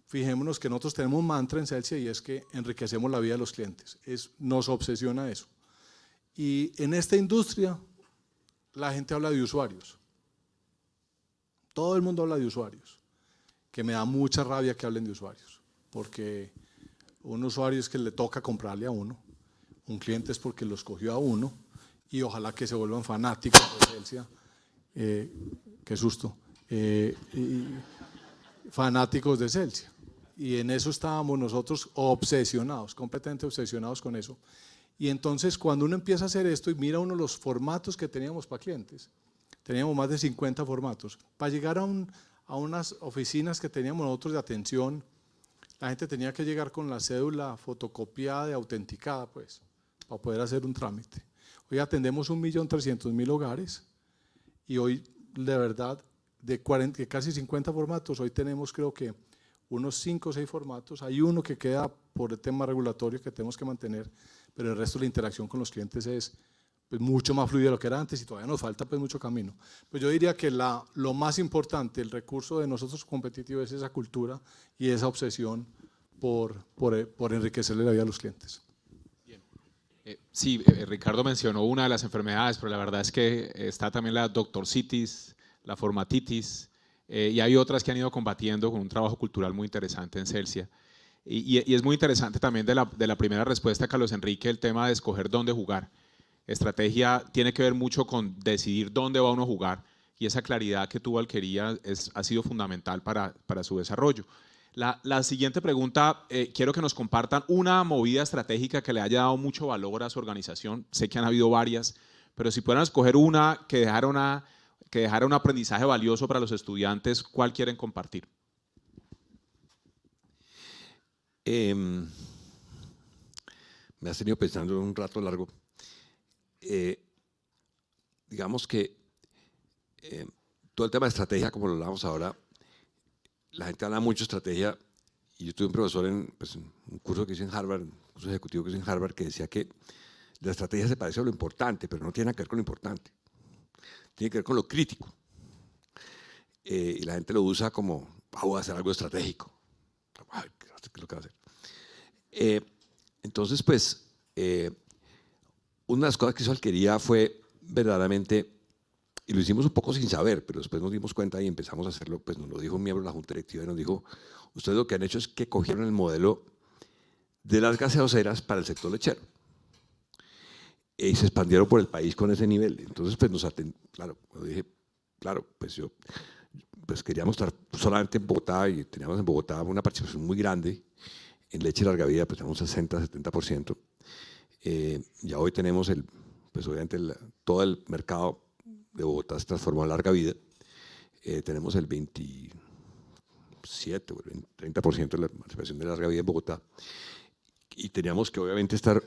fijémonos que nosotros tenemos un mantra en Celsius y es que enriquecemos la vida de los clientes. Es, nos obsesiona eso. Y en esta industria la gente habla de usuarios. Todo el mundo habla de usuarios me da mucha rabia que hablen de usuarios, porque un usuario es que le toca comprarle a uno, un cliente es porque lo escogió a uno y ojalá que se vuelvan fanáticos de Celsia. Eh, qué susto. Eh, fanáticos de Celsia. Y en eso estábamos nosotros obsesionados, completamente obsesionados con eso. Y entonces cuando uno empieza a hacer esto y mira uno los formatos que teníamos para clientes, teníamos más de 50 formatos, para llegar a un a unas oficinas que teníamos nosotros de atención. La gente tenía que llegar con la cédula fotocopiada y autenticada, pues, para poder hacer un trámite. Hoy atendemos 1.300.000 hogares y hoy, de verdad, de, casi 50 formatos, hoy tenemos creo que unos 5 o 6 formatos. Hay uno que queda por el tema regulatorio que tenemos que mantener, pero el resto de la interacción con los clientes es pues, mucho más fluido de lo que era antes y todavía nos falta pues, mucho camino. Pues yo diría que la, lo más importante, el recurso de nosotros competitivos es esa cultura y esa obsesión por, por, eh, por enriquecerle la vida a los clientes. Eh, sí, eh, Ricardo mencionó una de las enfermedades, pero la verdad es que está también la doctorcitis, la formatitis, y hay otras que han ido combatiendo con un trabajo cultural muy interesante en Celsia. Y, es muy interesante también de la, de la primera respuesta, Carlos Enrique, el tema de escoger dónde jugar. Estrategia tiene que ver mucho con decidir dónde va uno a jugar y esa claridad que tuvo Alquería es, ha sido fundamental para, para su desarrollo. La, la siguiente pregunta, eh, quiero que nos compartan una movida estratégica que le haya dado mucho valor a su organización. Sé que han habido varias, pero si pudieran escoger una que dejara, a que dejara un aprendizaje valioso para los estudiantes, ¿cuál quieren compartir? Em, me ha tenido pensando un rato largo. Eh, digamos que eh, todo el tema de estrategia, como lo hablamos ahora, la gente habla mucho de estrategia. Y yo tuve un profesor pues, en un curso que hice en Harvard, un curso ejecutivo que hice en Harvard, que decía que la estrategia se parece a lo importante, pero no tiene que ver con lo importante. Tiene que ver con lo crítico. Eh, y la gente lo usa como, ah, voy a hacer algo estratégico. entonces, pues, eh, una de las cosas que hizo Alquería fue verdaderamente, y lo hicimos un poco sin saber, pero después nos dimos cuenta y empezamos a hacerlo, pues nos lo dijo un miembro de la Junta Directiva y nos dijo, ustedes lo que han hecho es que cogieron el modelo de las gaseoseras para el sector lechero. Y se expandieron por el país con ese nivel. Entonces, pues nos atendieron, claro, dije, claro, pues yo pues queríamos estar solamente en Bogotá y teníamos en Bogotá una participación muy grande. En leche larga vida, pues tenemos un 60, 70%. Eh, ya hoy tenemos, el, pues obviamente todo el mercado de Bogotá se transformó en larga vida. Eh, tenemos el 27 o 30% de la participación de larga vida en Bogotá. Y teníamos que obviamente estar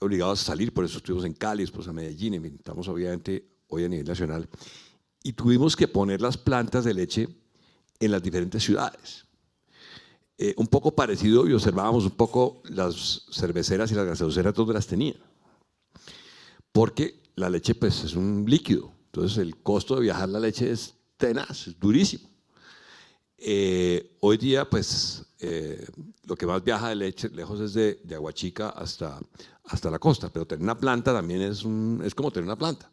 obligados a salir, por eso estuvimos en Cali, pues a Medellín, estamos obviamente hoy a nivel nacional. Y tuvimos que poner las plantas de leche en las diferentes ciudades. Eh, un poco parecido y observábamos un poco las cerveceras y las gaseoseras donde las tenían. Porque la leche pues es un líquido, entonces el costo de viajar la leche es tenaz, es durísimo. Eh, hoy día pues eh, lo que más viaja de leche lejos es de, Aguachica hasta, hasta la costa, pero tener una planta también es, es como tener una planta,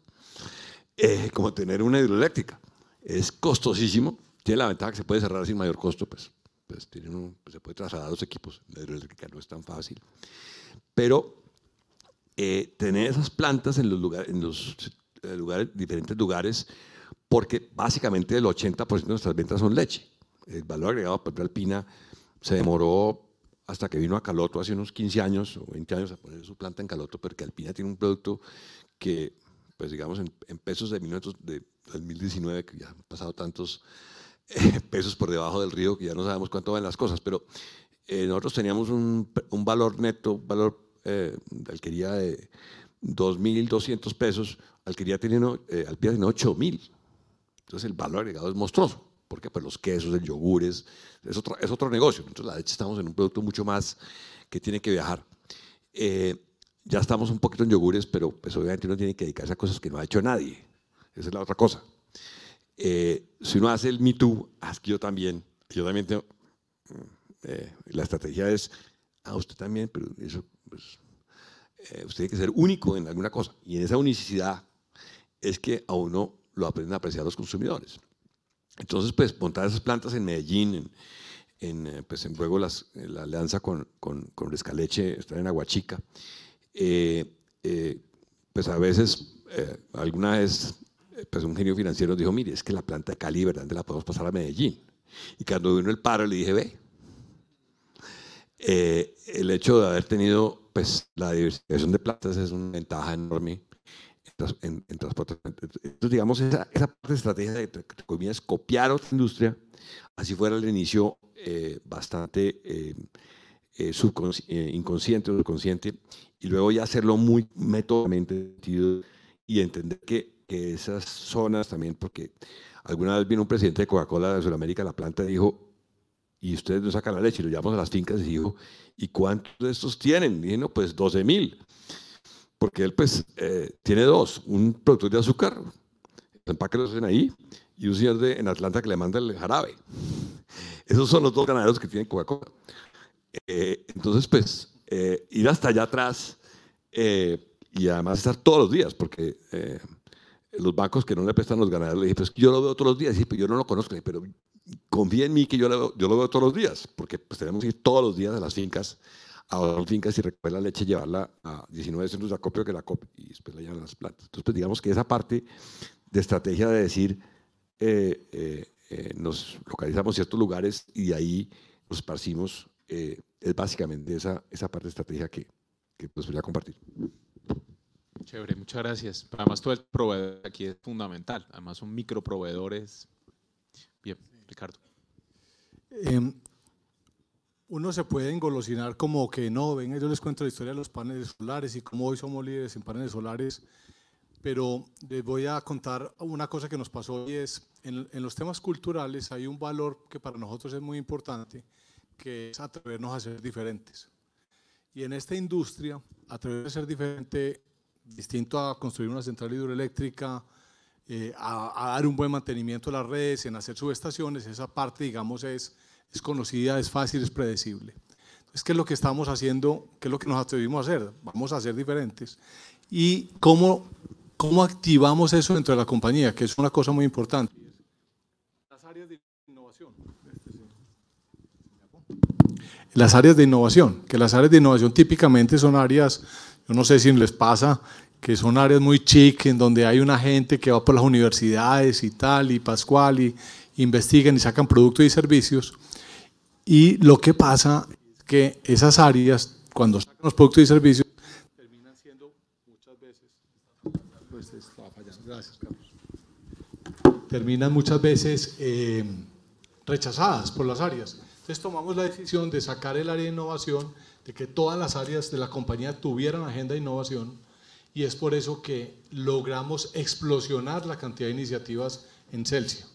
como tener una hidroeléctrica. Es costosísimo, tiene la ventaja que se puede cerrar sin mayor costo pues. Pues, pues, se puede trasladar a los equipos, la no es tan fácil. Pero eh, tener esas plantas en los, lugares en los eh, lugares, diferentes lugares, porque básicamente el 80% de nuestras ventas son leche. El valor agregado por Alpina se demoró hasta que vino a Caloto hace unos 15 años o 20 años a poner su planta en Caloto, porque Alpina tiene un producto que, pues digamos, en, pesos de, minutos de 2019, que ya han pasado tantos pesos por debajo del río, que ya no sabemos cuánto van las cosas, pero eh, nosotros teníamos un, valor neto, valor eh, de alquería de 2.200 pesos, alquería teniendo, eh, al pie tiene 8.000. Entonces el valor agregado es monstruoso, porque pues los quesos, el yogures es, otro, es otro negocio. Entonces la leche estamos en un producto mucho más que tiene que viajar. ya estamos un poquito en yogures, pero pues obviamente uno tiene que dedicarse a cosas que no ha hecho nadie. Esa es la otra cosa. Eh, si uno hace el Me Too, haz que yo también, yo también tengo, mm, eh, la estrategia es, a ah, usted también, pero eso, pues, eh, usted tiene que ser único en alguna cosa. Y en esa unicidad es que a uno lo aprenden a apreciar los consumidores. Entonces, pues, montar esas plantas en Medellín, en, pues en juego la alianza con, con, Rescaleche, estar en Aguachica. pues a veces, alguna vez pues un genio financiero dijo, mire, es que la planta de Cali, ¿verdad? La podemos pasar a Medellín. Y cuando vino el paro, le dije, ve, eh, el hecho de haber tenido pues, la diversificación de plantas es una ventaja enorme en, transporte. Entonces, digamos, esa, esa parte de estrategia de, comillas, copiar otra industria, así fuera el inicio eh, bastante eh, inconsciente o subconsciente, y luego ya hacerlo muy métodicamente y entender que que esas zonas también, porque alguna vez vino un presidente de Coca-Cola de Sudamérica, a la planta y dijo, y ustedes no sacan la leche, lo llevamos a las fincas y dijo, ¿y cuántos de estos tienen? Y no, pues 12 mil, porque él pues eh, tiene dos, un productor de azúcar, los empaques los hacen ahí, y un señor de, en Atlanta que le manda el jarabe. Esos son los dos ganaderos que tiene Coca-Cola. Eh, entonces, pues, eh, ir hasta allá atrás y además estar todos los días, porque los bancos que no le prestan los ganaderos le dije, pues yo lo veo todos los días, pues, yo no lo conozco, pero confía en mí que yo lo, veo todos los días, porque pues tenemos que ir todos los días a las fincas, a las fincas y recoger la leche, y llevarla a 19 centros de acopio que la copia y después la llevan a las plantas. Entonces, pues, digamos que esa parte de estrategia de decir, eh, eh, eh, nos localizamos ciertos lugares y de ahí nos esparcimos, es básicamente esa, esa parte de estrategia que, que pues voy a compartir. Chévere, muchas gracias. Además, todo el proveedor aquí es fundamental. Además, son microproveedores. Bien, Ricardo. Em, uno se puede engolosinar como que no, ven. yo les cuento la historia de los paneles solares y cómo hoy somos líderes en paneles solares, pero les voy a contar una cosa que nos pasó hoy es, en, en, los temas culturales hay un valor que para nosotros es muy importante, que es atrevernos a ser diferentes. Y en esta industria, atreverse a ser diferente distinto a construir una central hidroeléctrica, eh, a, dar un buen mantenimiento a las redes, en hacer subestaciones, esa parte, digamos, es, conocida, es fácil, es predecible. Entonces, ¿qué es lo que estamos haciendo? ¿Qué es lo que nos atrevimos a hacer? Vamos a ser diferentes. ¿Y cómo, cómo activamos eso dentro de la compañía? Que es una cosa muy importante. Las áreas de innovación. Las áreas de innovación, que las áreas de innovación típicamente son áreas yo no sé si les pasa que son áreas muy chic en donde hay una gente que va por las universidades y tal, y Pascual, y investigan y sacan productos y servicios. Y lo que pasa es que esas áreas, cuando sacan los productos y servicios, terminan siendo muchas veces. Pues eh, rechazadas por las áreas. Entonces tomamos la decisión de sacar el área de innovación de que todas las áreas de la compañía tuvieran agenda de innovación y es por eso que logramos explosionar la cantidad de iniciativas en Celsius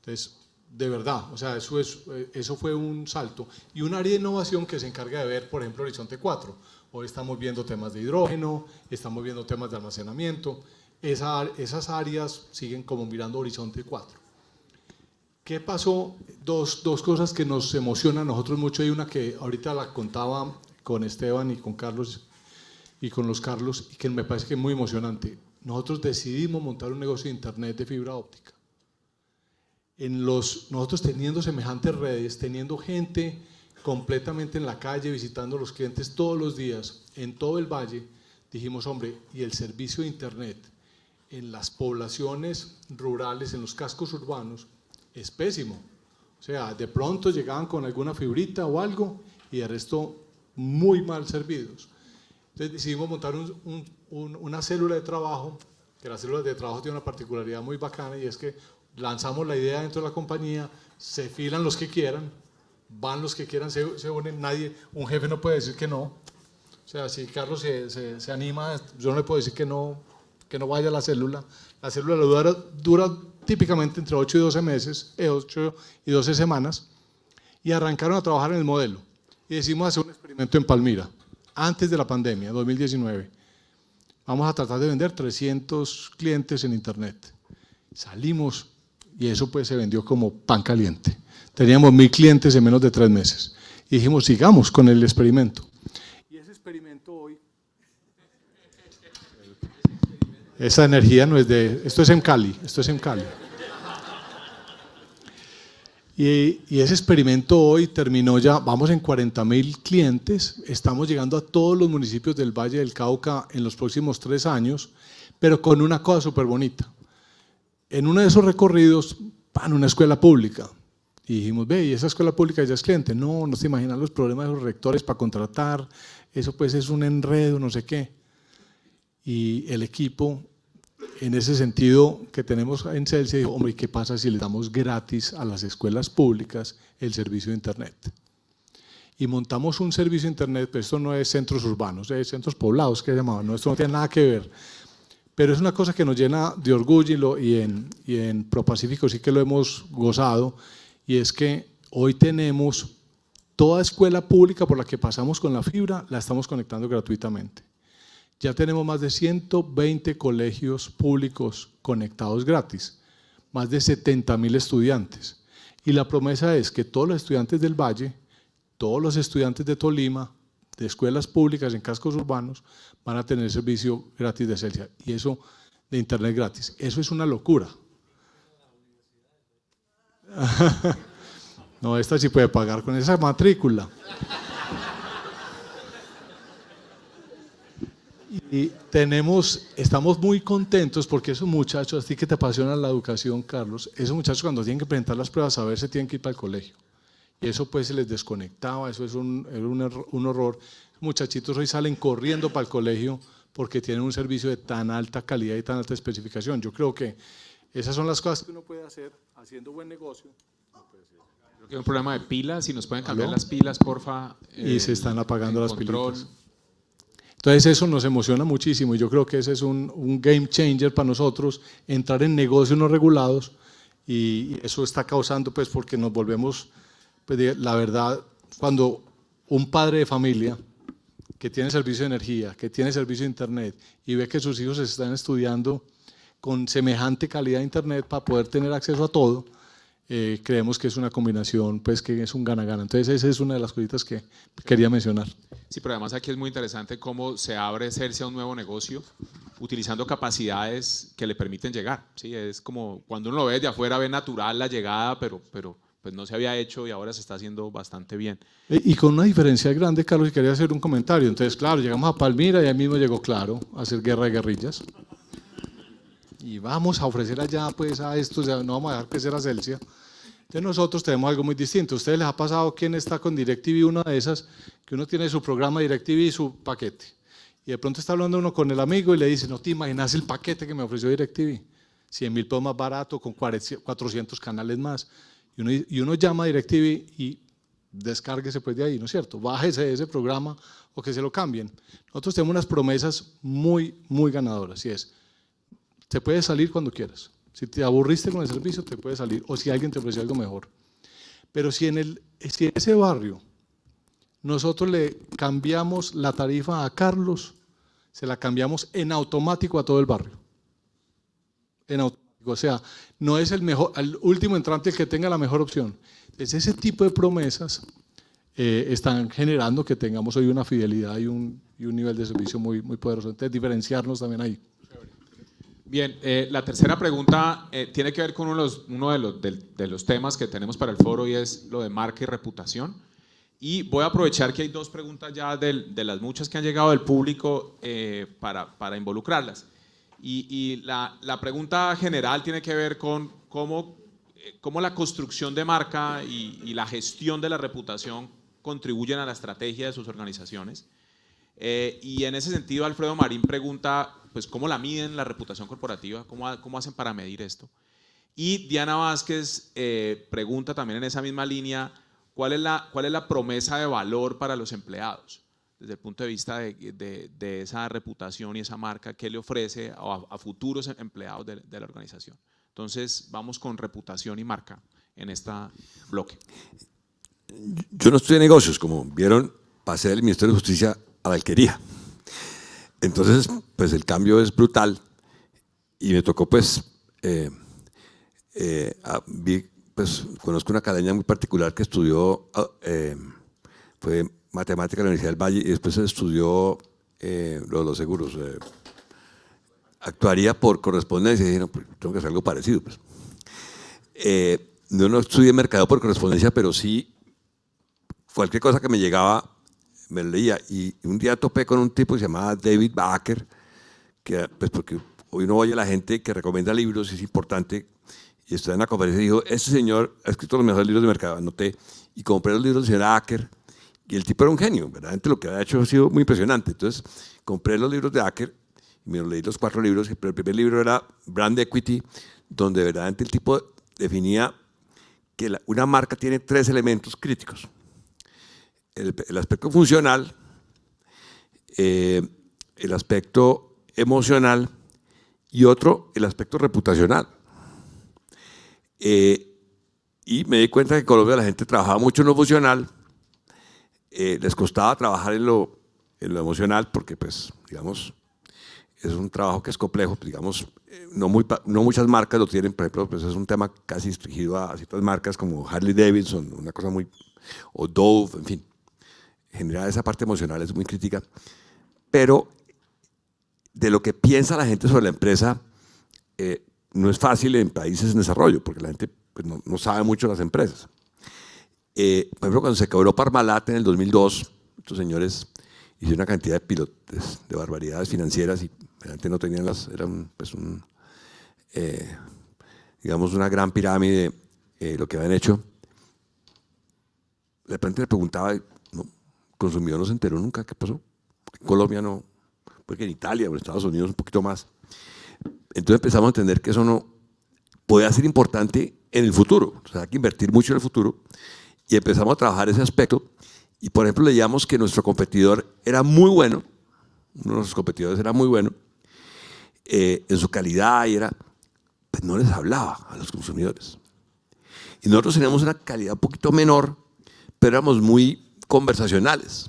Entonces, de verdad, o sea, eso, es, eh, eso fue un salto. Y un área de innovación que se encarga de ver, por ejemplo, Horizonte 4. Hoy estamos viendo temas de hidrógeno, estamos viendo temas de almacenamiento. esas áreas siguen como mirando Horizonte 4. ¿Qué pasó? Dos, dos cosas que nos emocionan a nosotros mucho hay una que ahorita la contaba con Esteban y con Carlos y con los Carlos, y que me parece que es muy emocionante. Nosotros decidimos montar un negocio de internet de fibra óptica. En los, nosotros teniendo semejantes redes, teniendo gente completamente en la calle, visitando a los clientes todos los días, en todo el valle, dijimos, hombre, y el servicio de internet en las poblaciones rurales, en los cascos urbanos, es pésimo. O sea, de pronto llegaban con alguna fibrita o algo y el resto muy mal servidos. Entonces decidimos montar una célula de trabajo, que la célula de trabajo tiene una particularidad muy bacana y es que lanzamos la idea dentro de la compañía, se filan los que quieran, van los que quieran, se, unen, nadie, un jefe no puede decir que no. O sea, si Carlos se, anima, yo no le puedo decir que no, que no vaya a la célula. La célula dura, dura típicamente entre 8 y 12 meses, 8 eh, y 12 semanas, y arrancaron a trabajar en el modelo. Y decidimos hacer experimento en Palmira, antes de la pandemia, 2019. Vamos a tratar de vender 300 clientes en Internet. Salimos y eso pues se vendió como pan caliente. Teníamos mil clientes en menos de tres meses. Y dijimos, sigamos con el experimento. Y ese experimento hoy... Esa energía no es de... Esto es en Cali, esto es en Cali. Y, ese experimento hoy terminó ya, vamos en 40 mil clientes, estamos llegando a todos los municipios del Valle del Cauca en los próximos tres años, pero con una cosa súper bonita. En uno de esos recorridos, van a una escuela pública. Y dijimos, ve, ¿y esa escuela pública ya es cliente? No, no se imaginan los problemas de los rectores para contratar, eso pues es un enredo, no sé qué. Y el equipo en ese sentido que tenemos en Celsius, dijo, hombre, ¿qué pasa si le damos gratis a las escuelas públicas el servicio de Internet? Y montamos un servicio de Internet, pero esto no es centros urbanos, es centros poblados, que llamaban, no, esto no tiene nada que ver. Pero es una cosa que nos llena de orgullo y en, y en ProPacífico sí que lo hemos gozado, y es que hoy tenemos toda escuela pública por la que pasamos con la fibra, la estamos conectando gratuitamente. Ya tenemos más de 120 colegios públicos conectados gratis, más de 70 mil estudiantes. Y la promesa es que todos los estudiantes del Valle, todos los estudiantes de Tolima, de escuelas públicas en cascos urbanos, van a tener servicio gratis de Celsia. Y eso de Internet gratis. Eso es una locura. no, esta sí puede pagar con esa matrícula. Y tenemos, estamos muy contentos porque esos muchachos, así que te apasiona la educación, Carlos, esos muchachos cuando tienen que presentar las pruebas a ver se tienen que ir para el colegio. Y eso pues se les desconectaba, eso es un, un, horror. Muchachitos hoy salen corriendo para el colegio porque tienen un servicio de tan alta calidad y tan alta especificación. Yo creo que esas son las cosas que uno puede hacer haciendo buen negocio. Creo que hay un programa de pilas, si nos pueden cambiar las pilas, porfa. y se eh, están apagando las pilas. Entonces eso nos emociona muchísimo y yo creo que ese es un, game changer para nosotros, entrar en negocios no regulados y eso está causando pues porque nos volvemos, pues, la verdad, cuando un padre de familia que tiene servicio de energía, que tiene servicio de internet y ve que sus hijos están estudiando con semejante calidad de internet para poder tener acceso a todo, eh, creemos que es una combinación, pues que es un gana-gana. Entonces esa es una de las cositas que quería mencionar. Sí, pero además aquí es muy interesante cómo se abre Celsia a un nuevo negocio utilizando capacidades que le permiten llegar. ¿sí? Es como cuando uno lo ve de afuera, ve natural la llegada, pero, pero pues no se había hecho y ahora se está haciendo bastante bien. E, y con una diferencia grande, Carlos, quería hacer un comentario. Entonces, claro, llegamos a Palmira y ahí mismo llegó Claro a hacer guerra de guerrillas y vamos a ofrecer allá pues a estos, no vamos a dejar crecer a Celsia, entonces nosotros tenemos algo muy distinto. ustedes les ha pasado quién está con DirecTV, una de esas, que uno tiene su programa DirecTV y su paquete? Y de pronto está hablando uno con el amigo y le dice, no te imaginas el paquete que me ofreció DirecTV. 100 mil pesos más barato, con 400 canales más. Y uno, llama a DirecTV y descárguese pues de ahí, ¿no es cierto? Bájese de ese programa o que se lo cambien. Nosotros tenemos unas promesas muy, muy ganadoras, y es, te puedes salir cuando quieras. Si te aburriste con el servicio, te puede salir, o si alguien te ofreció algo mejor. Pero si en, el, si en ese barrio nosotros le cambiamos la tarifa a Carlos, se la cambiamos en automático a todo el barrio. En automático. O sea, no es el, mejor, el último entrante el que tenga la mejor opción. Entonces, ese tipo de promesas eh, están generando que tengamos hoy una fidelidad y un, y un nivel de servicio muy, muy poderoso. Entonces, diferenciarnos también ahí. Bien, eh, la tercera pregunta eh, tiene que ver con uno, de los, temas que tenemos para el foro y es lo de marca y reputación. Y voy a aprovechar que hay dos preguntas ya de, las muchas que han llegado del público eh, para, involucrarlas. Y, la, pregunta general tiene que ver con cómo, la construcción de marca y, y, la gestión de la reputación contribuyen a la estrategia de sus organizaciones. y en ese sentido, Alfredo Marín pregunta pues cómo la miden la reputación corporativa, cómo, hacen para medir esto. Y Diana Vázquez eh, pregunta también en esa misma línea, ¿cuál es, la, ¿cuál es la promesa de valor para los empleados? Desde el punto de vista de, esa reputación y esa marca, ¿qué le ofrece a, futuros empleados de, la organización? Entonces, vamos con reputación y marca en este bloque. Yo no estoy en negocios, como vieron, pasé del Ministerio de Justicia a la alquería. Entonces, pues el cambio es brutal y me tocó pues, eh, eh, pues conozco una academia muy particular que estudió, ah, eh, fue matemática en la Universidad del Valle y después estudió los, seguros. actuaría por correspondencia y dije, pues, tengo que hacer algo parecido. no, pues. no estudié mercado por correspondencia, pero sí cualquier cosa que me llegaba me leía. Y un día topé con un tipo que se llamaba David Baker, que pues porque hoy no oye la gente que recomienda libros, es importante. Y estaba en la conferencia y dijo, este señor ha escrito los mejores libros de mercado, anoté. Y compré los libros del señor Acker. Y el tipo era un genio, verdaderamente lo que había hecho ha sido muy impresionante. Entonces, compré los libros de Acker, y me leí los cuatro libros, pero el primer libro era Brand Equity, donde verdaderamente el tipo definía que una marca tiene tres elementos críticos el, aspecto funcional, eh, el aspecto emocional y otro, el aspecto reputacional. Eh, y me di cuenta que en Colombia la gente trabajaba mucho en lo funcional, eh, les costaba trabajar en lo, en lo emocional porque, pues, digamos, es un trabajo que es complejo, pues, digamos, no, muy, no muchas marcas lo tienen, por ejemplo, pues es un tema casi restringido a ciertas marcas como Harley Davidson, una cosa muy, o Dove, en fin generar esa parte emocional es muy crítica, pero de lo que piensa la gente sobre la empresa eh, no es fácil en países en desarrollo, porque la gente pues, no, sabe mucho de las empresas. Eh, por ejemplo, cuando se quebró Parmalat en el 2002, estos señores hicieron una cantidad de pilotes, de barbaridades financieras y realmente no tenían las, eran pues un, eh, digamos una gran pirámide lo que habían hecho. De repente le preguntaba, consumidor no se enteró nunca qué pasó. En Colombia no, porque en Italia o en Estados Unidos un poquito más. Entonces empezamos a entender que eso no puede ser importante en el futuro. O sea, hay que invertir mucho en el futuro. Y empezamos a trabajar ese aspecto. Y por ejemplo, leíamos que nuestro competidor era muy bueno, uno de nuestros competidores era muy bueno, eh, en su calidad y era, pues no les hablaba a los consumidores. Y nosotros teníamos una calidad un poquito menor, pero éramos muy conversacionales.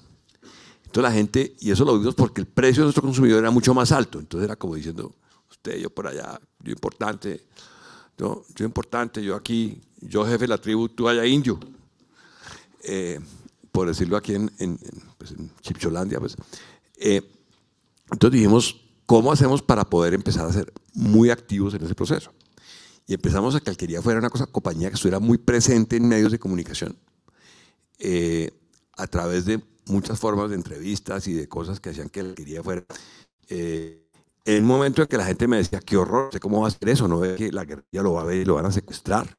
Entonces la gente, y eso lo vimos porque el precio de nuestro consumidor era mucho más alto. Entonces era como diciendo, usted, yo por allá, yo importante, yo importante, yo aquí, yo jefe de la tribu, tú allá indio. Eh, por decirlo aquí en, en, pues, Chipcholandia. Pues. Eh, entonces dijimos, ¿cómo hacemos para poder empezar a ser muy activos en ese proceso? Y empezamos a que Alquería fuera una cosa, compañía que estuviera muy presente en medios de comunicación. Eh, a través de muchas formas de entrevistas y de cosas que hacían que la quería fuera. Eh, en un momento en que la gente me decía, qué horror, sé cómo va a ser eso, no ve que la guerrilla lo va a ver y lo van a secuestrar.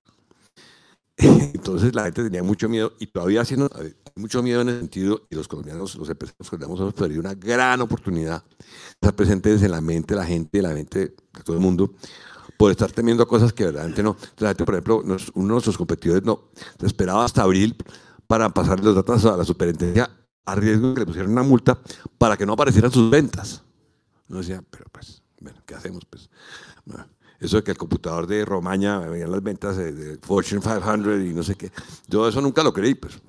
Entonces la gente tenía mucho miedo y todavía haciendo mucho miedo en el sentido, y los colombianos, los empresarios colombianos hemos perdido una gran oportunidad de estar presentes en la mente de la gente, la mente de todo el mundo, por estar temiendo cosas que verdaderamente no. Entonces, por ejemplo, uno de nuestros competidores no, esperaba hasta abril para pasarle los datos a la superintendencia a riesgo que le pusieran una multa para que no aparecieran sus ventas. No decía, pero pues, bueno, ¿qué hacemos? Pues, eso de que el computador de Romaña veían las ventas de, Fortune 500 y no sé qué. Yo eso nunca lo creí, pues,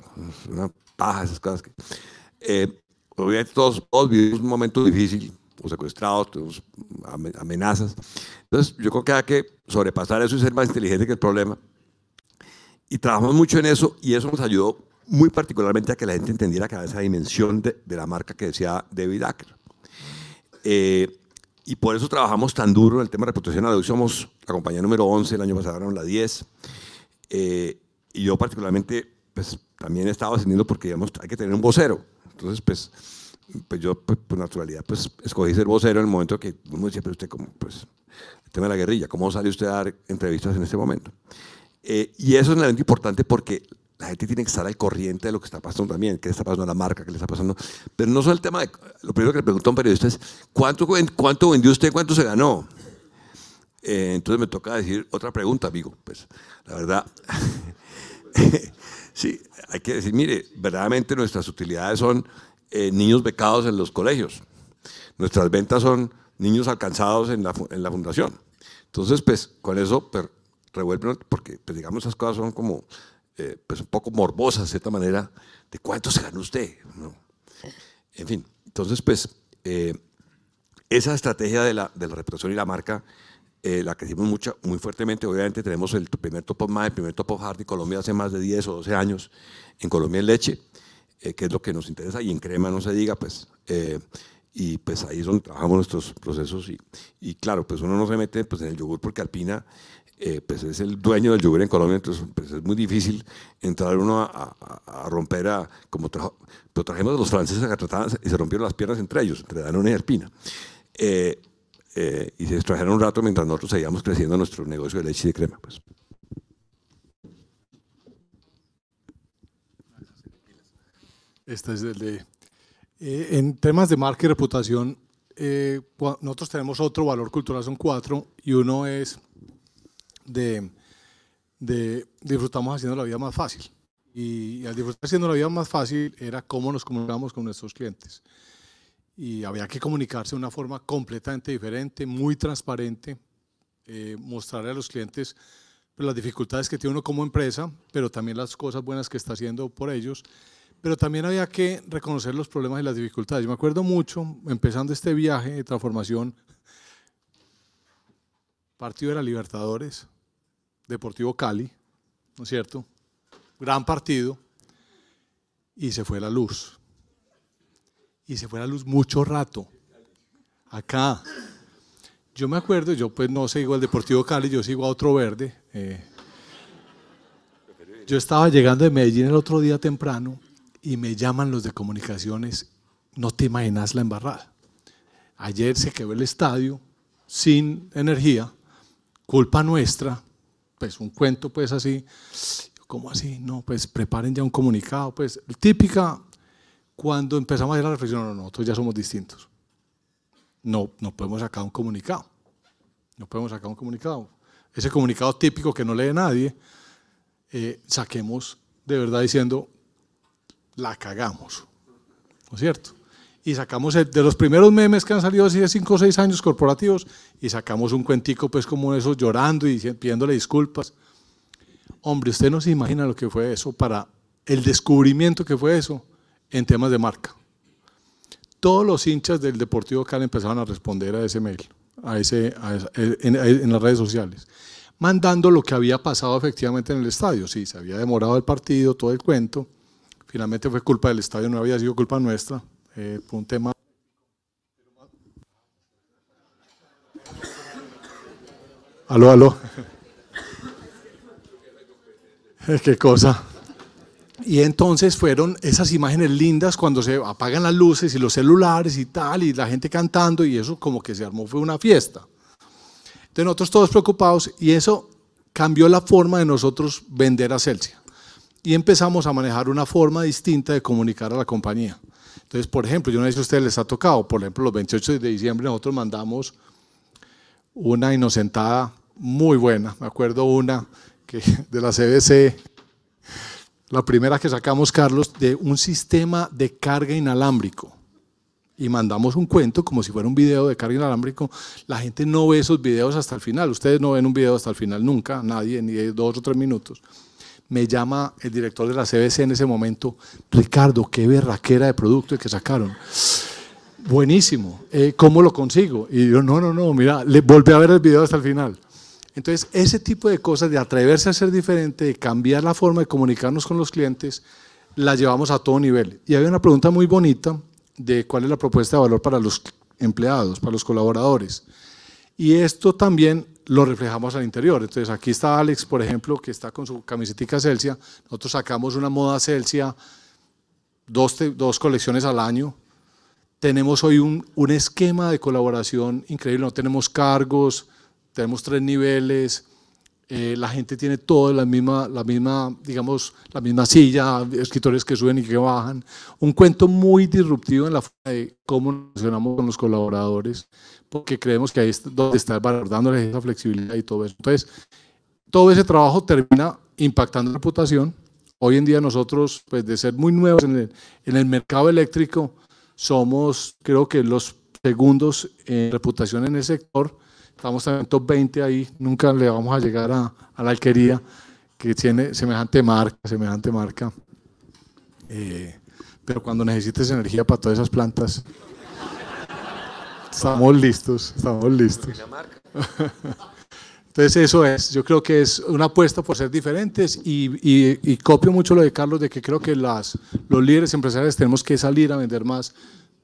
una paja, esas cosas. Eh, obviamente todos, vivimos un momento difícil, o secuestrados, tenemos amenazas. Entonces, yo creo que hay que sobrepasar eso y ser más inteligente que el problema. Y trabajamos mucho en eso y eso nos ayudó muy particularmente a que la gente entendiera que era esa dimensión de, la marca que decía David Acker. Eh, y por eso trabajamos tan duro en el tema de reputación. Hoy somos la compañía número 11, el año pasado eran la 10. Eh, y yo particularmente, pues también estaba ascendiendo porque, digamos, hay que tener un vocero. Entonces, pues, pues yo, pues, por naturalidad, pues escogí ser vocero en el momento que uno decía, usted, ¿cómo? Pues, el tema de la guerrilla, ¿cómo sale usted a dar entrevistas en este momento? Eh, y eso es un elemento importante porque la gente tiene que estar al corriente de lo que está pasando también, qué le está pasando a la marca, qué le está pasando. Pero no solo el tema de, Lo primero que le preguntó a un periodista es, ¿cuánto, vendió usted, cuánto se ganó? Eh, entonces me toca decir otra pregunta, amigo. Pues la verdad, sí, hay que decir, mire, verdaderamente nuestras utilidades son eh, niños becados en los colegios. Nuestras ventas son niños alcanzados en la, fundación. Entonces, pues con eso... revuelven, porque pues, digamos esas cosas son como eh, pues un poco morbosa, de cierta manera, de cuánto se gana usted. En fin, entonces, pues, eh, esa estrategia de la, de la, reputación y la marca eh, la crecimos mucha, muy fuertemente. Obviamente tenemos el primer top of mind, el primer top of Colombia hace más de 10 o 12 años. En Colombia en leche, que es lo que nos interesa, y en crema no se diga, pues y pues ahí es donde trabajamos nuestros procesos y, y, claro, pues uno no se mete pues en el yogur porque Alpina eh, pues es el dueño del yogur en Colombia, entonces pues, es muy difícil entrar uno a, romper a, como trajimos a los franceses a trataban y se rompieron las piernas entre ellos, entre Danone y Herpina. Eh, eh, y se extrajeron un rato mientras nosotros seguíamos creciendo nuestro negocio de leche y de crema. Pues. Este es en temas de marca y reputación, nosotros tenemos otro valor cultural, son cuatro, y uno es de, disfrutamos haciendo la vida más fácil. Y, al disfrutar haciendo la vida más fácil era cómo nos comunicamos con nuestros clientes. Y había que comunicarse de una forma completamente diferente, muy transparente, eh, mostrarle a los clientes pues, las dificultades que tiene uno como empresa, pero también las cosas buenas que está haciendo por ellos pero también había que reconocer los problemas y las dificultades. Yo me acuerdo mucho, empezando este viaje de transformación, partido de la Libertadores, Deportivo Cali, ¿no es cierto? Gran partido. Y se fue la luz. Y se fue la luz mucho rato. Acá. Yo me acuerdo, yo pues no sigo al Deportivo Cali, yo sigo a otro verde. Eh. Yo estaba llegando de Medellín el otro día temprano y me llaman los de comunicaciones. No te imaginas la embarrada. Ayer se quedó el estadio sin energía, culpa nuestra, pues un cuento pues así, ¿cómo así? No, pues preparen ya un comunicado, pues típica cuando empezamos a hacer la reflexión, no, nosotros ya somos distintos. No, no podemos sacar un comunicado. No podemos sacar un comunicado. Ese comunicado típico que no lee nadie, eh, saquemos de verdad diciendo, la cagamos. ¿No es cierto? y sacamos de los primeros memes que han salido así de 5 o 6 años corporativos y sacamos un cuentico pues como esos llorando y pidiéndole disculpas. Hombre, usted no se imagina lo que fue eso para el descubrimiento que fue eso en temas de marca. Todos los hinchas del Deportivo Cali empezaron a responder a ese mail, a ese, eh, en, eh, en las redes sociales, mandando lo que había pasado efectivamente en el estadio. Sí, se había demorado el partido, todo el cuento. Finalmente fue culpa del estadio, no había sido culpa nuestra eh, un tema... Aló, aló. Qué cosa. Y entonces fueron esas imágenes lindas cuando se apagan las luces y los celulares y tal, y la gente cantando, y eso como que se armó, fue una fiesta. Entonces nosotros todos preocupados, y eso cambió la forma de nosotros vender a Celsius Y empezamos a manejar una forma distinta de comunicar a la compañía. Entonces, por ejemplo, yo no sé si a ustedes les ha tocado, por ejemplo, los 28 de diciembre nosotros mandamos una inocentada muy buena. Me acuerdo una de la CBC, la primera que sacamos, Carlos, de un sistema de carga inalámbrico. Y mandamos un cuento como si fuera un video de carga inalámbrico. La gente no ve esos videos hasta el final. Ustedes no ven un video hasta el final nunca, nadie, ni dos o tres minutos me llama el director de la CBC en ese momento, Ricardo, qué berraquera de producto que sacaron. Buenísimo, eh, ¿cómo lo consigo? Y yo, no, no, no, mira, le volví a ver el video hasta el final. Entonces, ese tipo de cosas, de atreverse a ser diferente, de cambiar la forma de comunicarnos con los clientes, la llevamos a todo nivel. Y había una pregunta muy bonita de cuál es la propuesta de valor para los empleados, para los colaboradores. Y esto también lo reflejamos al interior. Entonces aquí está Alex, por ejemplo, que está con su camisetica Celsia. Nosotros sacamos una moda Celsia, dos, dos colecciones al año. Tenemos hoy un, un, esquema de colaboración increíble. No tenemos cargos, tenemos tres niveles. Eh, la gente tiene todo la misma, la misma, digamos, la misma silla, escritores que suben y que bajan. Un cuento muy disruptivo en la forma de cómo nos relacionamos con los colaboradores porque creemos que ahí es donde está dándoles esa flexibilidad y todo eso. Entonces, todo ese trabajo termina impactando la reputación. Hoy en día nosotros, pues de ser muy nuevos en el, mercado eléctrico, somos creo que los segundos en reputación en el sector. Estamos en top 20 ahí, nunca le vamos a llegar a, la alquería que tiene semejante marca, semejante marca. Eh, pero cuando necesites energía para todas esas plantas, Estamos listos, estamos listos. Entonces eso es, yo creo que es una apuesta por ser diferentes y, copio mucho lo de Carlos de que creo que las, los líderes empresariales tenemos que salir a vender más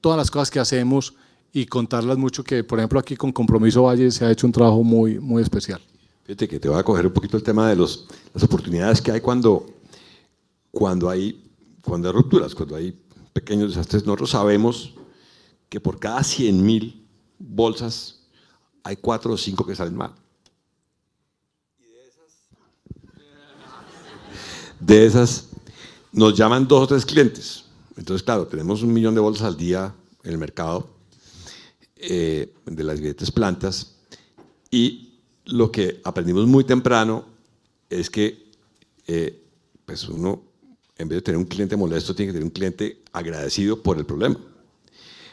todas las cosas que hacemos y contarlas mucho que por ejemplo aquí con Compromiso Valle se ha hecho un trabajo muy, muy especial. Fíjate que te voy a coger un poquito el tema de las oportunidades que hay cuando, cuando, hay, cuando hay rupturas, cuando hay pequeños desastres, nosotros sabemos que por cada 100 mil bolsas hay 4 o 5 que salen mal. Y De esas nos llaman dos o tres clientes. Entonces, claro, tenemos un millón de bolsas al día en el mercado eh, de las diferentes plantas y lo que aprendimos muy temprano es que eh, pues uno, en vez de tener un cliente molesto, tiene que tener un cliente agradecido por el problema.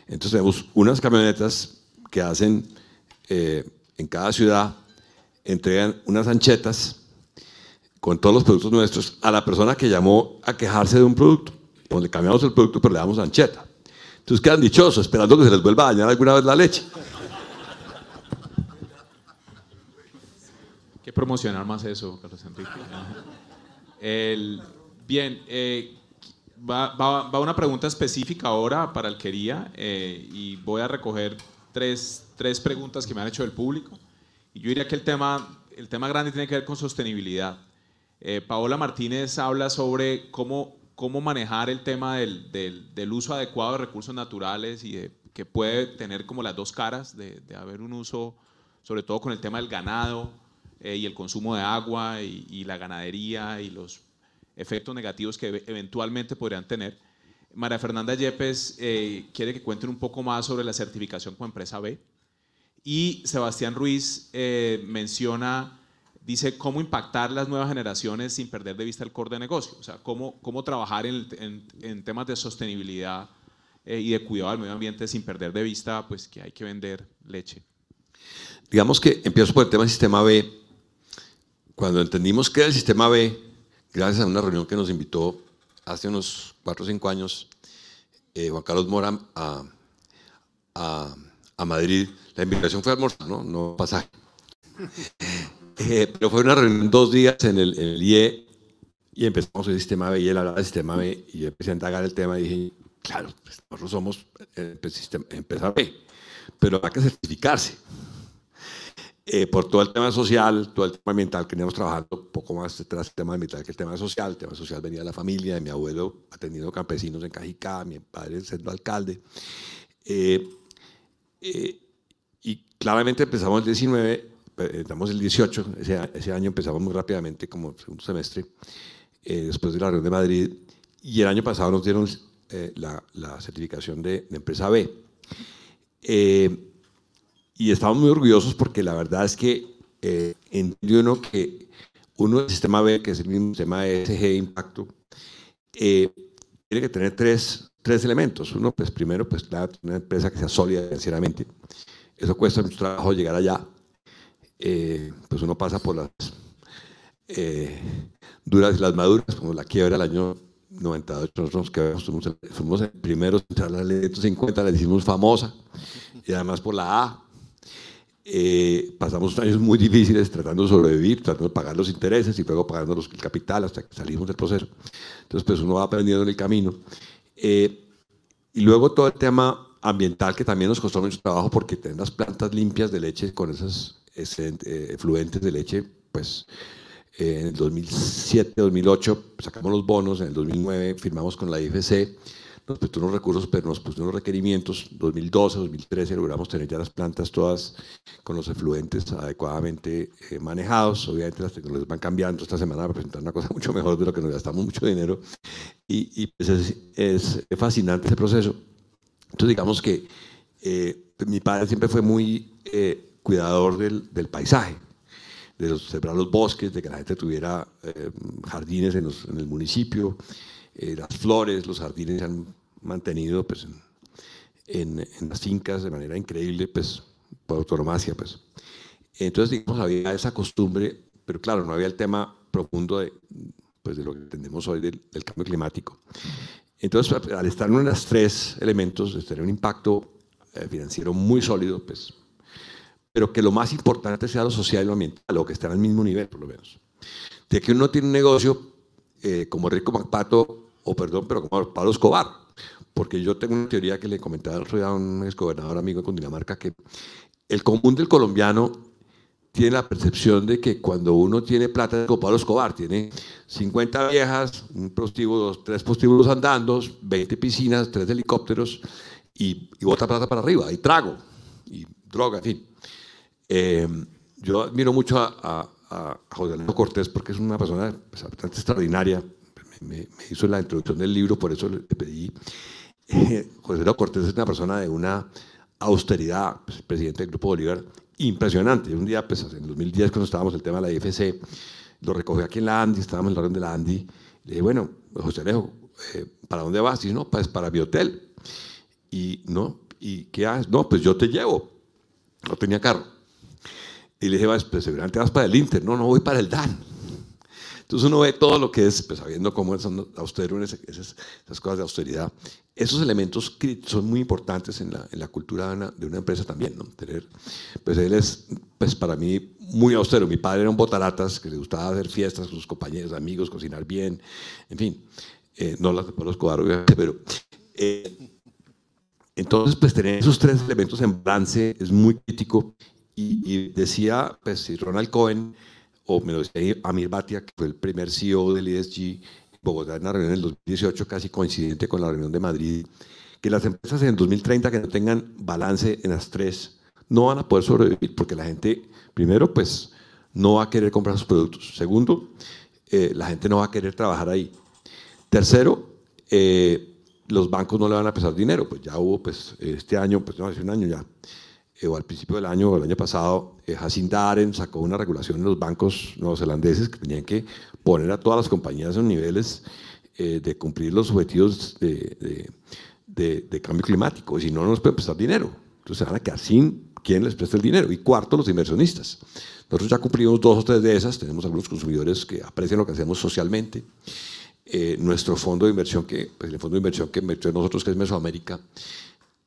Entonces tenemos unas camionetas que hacen eh, en cada ciudad, entregan unas anchetas con todos los productos nuestros a la persona que llamó a quejarse de un producto. donde pues cambiamos el producto, pero le damos ancheta. Entonces quedan dichosos, esperando que se les vuelva a dañar alguna vez la leche. ¿Qué promocionar más eso, Carlos Enrique. bien, eh, va, una pregunta específica ahora para el quería eh, y voy a recoger tres, tres, preguntas que me han hecho del público. Y yo diría que el tema, el tema grande tiene que ver con sostenibilidad. Eh, Paola Martínez habla sobre cómo, cómo manejar el tema del, uso adecuado de recursos naturales y que puede tener como las dos caras de, haber un uso, sobre todo con el tema del ganado eh, y el consumo de agua y la ganadería y los efectos negativos que eventualmente podrían tener. María Fernanda Yepes eh, quiere que cuenten un poco más sobre la certificación con empresa B. Y Sebastián Ruiz eh, menciona, dice, cómo impactar las nuevas generaciones sin perder de vista el core de negocio. O sea, cómo, cómo trabajar en, temas de sostenibilidad eh, y de cuidado al medio ambiente sin perder de vista pues, que hay que vender leche. Digamos que empiezo por el tema del sistema B. Cuando entendimos que el sistema B, gracias a una reunión que nos invitó hace unos 4 o 5 años eh, Juan Carlos Morán, a, Madrid. La invitación fue a almorzar, no, no pasaje. Eh, pero fue una reunión dos días en el, IE y empezamos el sistema B y él hablaba del sistema B y yo empecé a indagar el tema y dije, claro, pues nosotros somos Sistema B, pero hay que certificarse. Eh, por todo el tema social, todo el tema ambiental que veníamos trabajando, poco más detrás del tema ambiental que el tema social. El tema social venía de la familia, de mi abuelo atendiendo campesinos en Cajicá, mi padre siendo alcalde. Eh, eh, y claramente empezamos el 19, pues, empezamos el 18, ese, año empezamos muy rápidamente, como segundo semestre, después de la reunión de Madrid. Y el año pasado nos dieron la, certificación de, empresa B y estamos muy orgullosos porque la verdad es que eh, uno que uno del sistema B, que es el mismo sistema de SG impacto, eh, tiene que tener tres, elementos. Uno, pues primero, pues claro, una empresa que sea sólida financieramente. Eso cuesta mucho trabajo llegar allá. Eh, pues uno pasa por las eh, duras y las maduras, como la quiebra del año 98, nosotros fuimos, fuimos el primero en entrar a la ley 150, la hicimos famosa, y además por la A, eh, pasamos años muy difíciles tratando de sobrevivir, tratando de pagar los intereses y luego pagando los, el capital hasta que salimos del proceso. Entonces, pues uno va aprendiendo en el camino. Eh, y luego todo el tema ambiental que también nos costó mucho trabajo porque tener las plantas limpias de leche con esas eh, efluentes de leche, pues en el 2007, 2008 sacamos los bonos, en el 2009 firmamos con la IFC pues nos puso unos recursos, pero nos puso unos requerimientos. 2012, 2013 logramos tener ya las plantas todas con los efluentes adecuadamente eh, manejados. Obviamente las tecnologías van cambiando. Esta semana va a presentar una cosa mucho mejor de lo que nos gastamos mucho dinero. Y, pues, es, fascinante ese proceso. Entonces digamos que eh, mi padre siempre fue muy eh, cuidador del, paisaje de sembrar los bosques, de que la gente tuviera jardines en, el municipio, las flores, los jardines han mantenido pues, en, en, las fincas de manera increíble pues, por autonomacia. Pues. Entonces, digamos, había esa costumbre, pero claro, no había el tema profundo de, pues, de lo que entendemos hoy del, cambio climático. Entonces, pues, al estar en los tres elementos, pues, tener un impacto eh, financiero muy sólido, pues, pero que lo más importante sea lo social y lo ambiental, o que estén al mismo nivel, por lo menos. De que uno tiene un negocio eh, como Rico MacPato, o perdón, pero como Pablo Escobar, porque yo tengo una teoría que le comentaba al otro a un exgobernador amigo de Cundinamarca, que el común del colombiano tiene la percepción de que cuando uno tiene plata como Pablo Escobar, tiene 50 viejas, un prostíbulo, tres postíbulos andando, 20 piscinas, tres helicópteros y, y plata para arriba, y trago, y droga, en fin. Eh, yo admiro mucho a, José Alonso Cortés porque es una persona pues, bastante extraordinaria. Me, me, hizo la introducción del libro, por eso le pedí José Leo Cortés es una persona de una austeridad, pues, presidente del Grupo Bolívar, impresionante. Un día, pues, en 2010, cuando estábamos el tema de la IFC, lo recogí aquí en la Andi, estábamos en la reunión de la Andi, le dije, bueno, José Leo, eh, ¿para dónde vas? Y no, pues para mi hotel. Y no, ¿y qué haces? No, pues yo te llevo. No tenía carro. Y le dije, vas, pues seguramente vas para el Inter. No, no voy para el DAN. Entonces uno ve todo lo que es, pues sabiendo cómo es austeros esas, esas cosas de austeridad, esos elementos son muy importantes en la, cultura de una empresa también, ¿no? Tener, pues él es, pues para mí, muy austero. Mi padre era un botaratas que le gustaba hacer fiestas con sus compañeros, amigos, cocinar bien, en fin. Eh, no las conozco, obviamente, pero... Eh, entonces, pues tener esos tres elementos en balance es muy crítico. Y, y decía, pues si Ronald Cohen, o me lo decía Amir Batia, que fue el primer CEO del ESG, Bogotá en la reunión del 2018, casi coincidente con la reunión de Madrid, que las empresas en 2030 que no tengan balance en las tres no van a poder sobrevivir porque la gente, primero, pues no va a querer comprar sus productos. Segundo, eh, la gente no va a querer trabajar ahí. Tercero, eh, los bancos no le van a pesar dinero. Pues ya hubo, pues este año, pues no hace un año ya, eh, o al principio del año o el año pasado, Jacinda Aren sacó una regulación en los bancos neozelandeses que tenían que poner a todas las compañías en niveles eh, de cumplir los objetivos de, cambio climático. Y Si no, no nos puede prestar dinero. Entonces ahora que así les presta el dinero. Y cuarto, los inversionistas. Nosotros ya cumplimos dos o tres de esas. Tenemos algunos consumidores que aprecian lo que hacemos socialmente. Eh, nuestro fondo de inversión, que, pues el fondo de inversión que nosotros, que es Mesoamérica,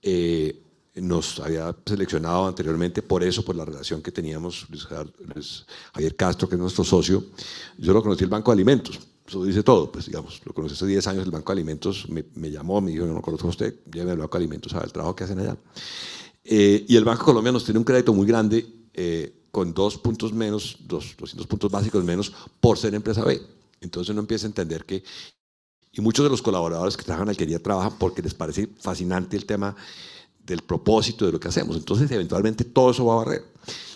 eh, nos había seleccionado anteriormente por eso, por la relación que teníamos, Luis Javier Castro, que es nuestro socio. Yo lo conocí el Banco de Alimentos, eso dice todo, pues digamos, lo conocí hace 10 años, el Banco de Alimentos me, llamó, me dijo, no, no conozco a usted, lléveme al Banco de Alimentos a el trabajo que hacen allá. Eh, y el Banco de Colombia nos tiene un crédito muy grande, eh, con dos puntos menos, dos, 200 puntos básicos menos, por ser empresa B. Entonces uno empieza a entender que y muchos de los colaboradores que trabajan en alquería trabajan porque les parece fascinante el tema del propósito de lo que hacemos. Entonces, eventualmente todo eso va a barrer.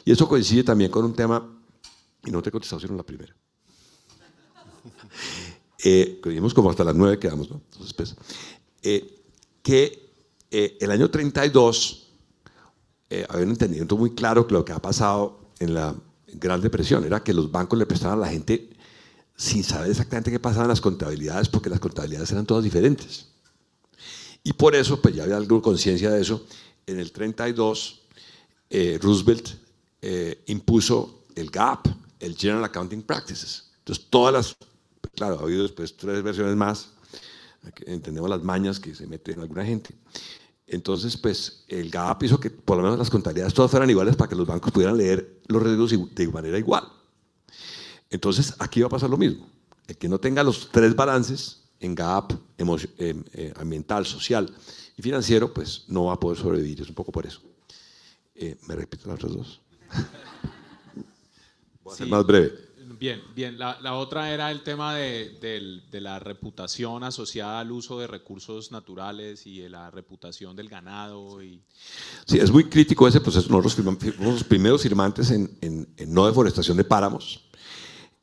Y eso coincide también con un tema, y no te he contestado sino la primera. eh, como hasta las nueve quedamos, ¿no? Entonces, pues, eh, que eh, el año 32 eh, había un entendimiento muy claro que lo que ha pasado en la Gran Depresión era que los bancos le prestaban a la gente sin saber exactamente qué pasaban las contabilidades, porque las contabilidades eran todas diferentes. Y por eso, pues ya había algo conciencia de eso, en el 32 eh, Roosevelt eh, impuso el GAP, el General Accounting Practices. Entonces todas las, pues, claro, ha habido después tres versiones más, entendemos las mañas que se meten alguna gente. Entonces, pues el GAP hizo que por lo menos las contabilidades todas fueran iguales para que los bancos pudieran leer los riesgos de manera igual. Entonces, aquí va a pasar lo mismo. El que no tenga los tres balances en GAP em, eh, ambiental, social y financiero, pues no va a poder sobrevivir. Es un poco por eso. Eh, ¿Me repito las otras dos? Voy a ser más breve. Bien, bien. La, la otra era el tema de, de, la reputación asociada al uso de recursos naturales y de la reputación del ganado. Y... Sí, es muy crítico ese proceso. Nosotros fuimos los primeros firmantes en, en, no deforestación de páramos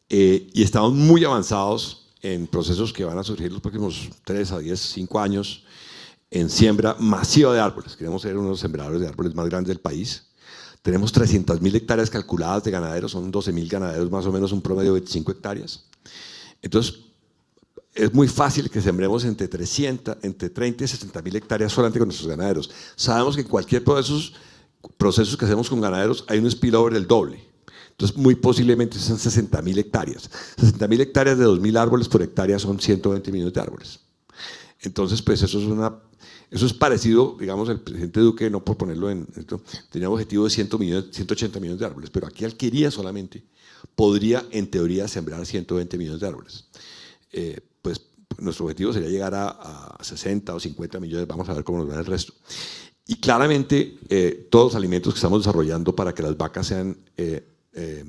eh, y estamos muy avanzados en procesos que van a surgir los próximos 3 a 10, 5 años, en siembra masiva de árboles. Queremos ser uno de los sembradores de árboles más grandes del país. Tenemos 300.000 hectáreas calculadas de ganaderos, son 12.000 ganaderos, más o menos un promedio de 25 hectáreas. Entonces, es muy fácil que sembremos entre, 300, entre 30 y 60.000 mil hectáreas solamente con nuestros ganaderos. Sabemos que en cualquier proceso, procesos que hacemos con ganaderos hay un spillover del doble. Entonces, muy posiblemente son 60.000 hectáreas. 60.000 hectáreas de 2.000 árboles por hectárea son 120 millones de árboles. Entonces, pues eso es una... Eso es parecido, digamos, el presidente Duque, no por ponerlo en... Esto, tenía un objetivo de 100 millones, 180 millones de árboles, pero aquí alquería solamente podría, en teoría, sembrar 120 millones de árboles. Eh, pues nuestro objetivo sería llegar a, 60 o 50 millones, vamos a ver cómo nos va el resto. Y claramente, eh, todos los alimentos que estamos desarrollando para que las vacas sean eh, eh,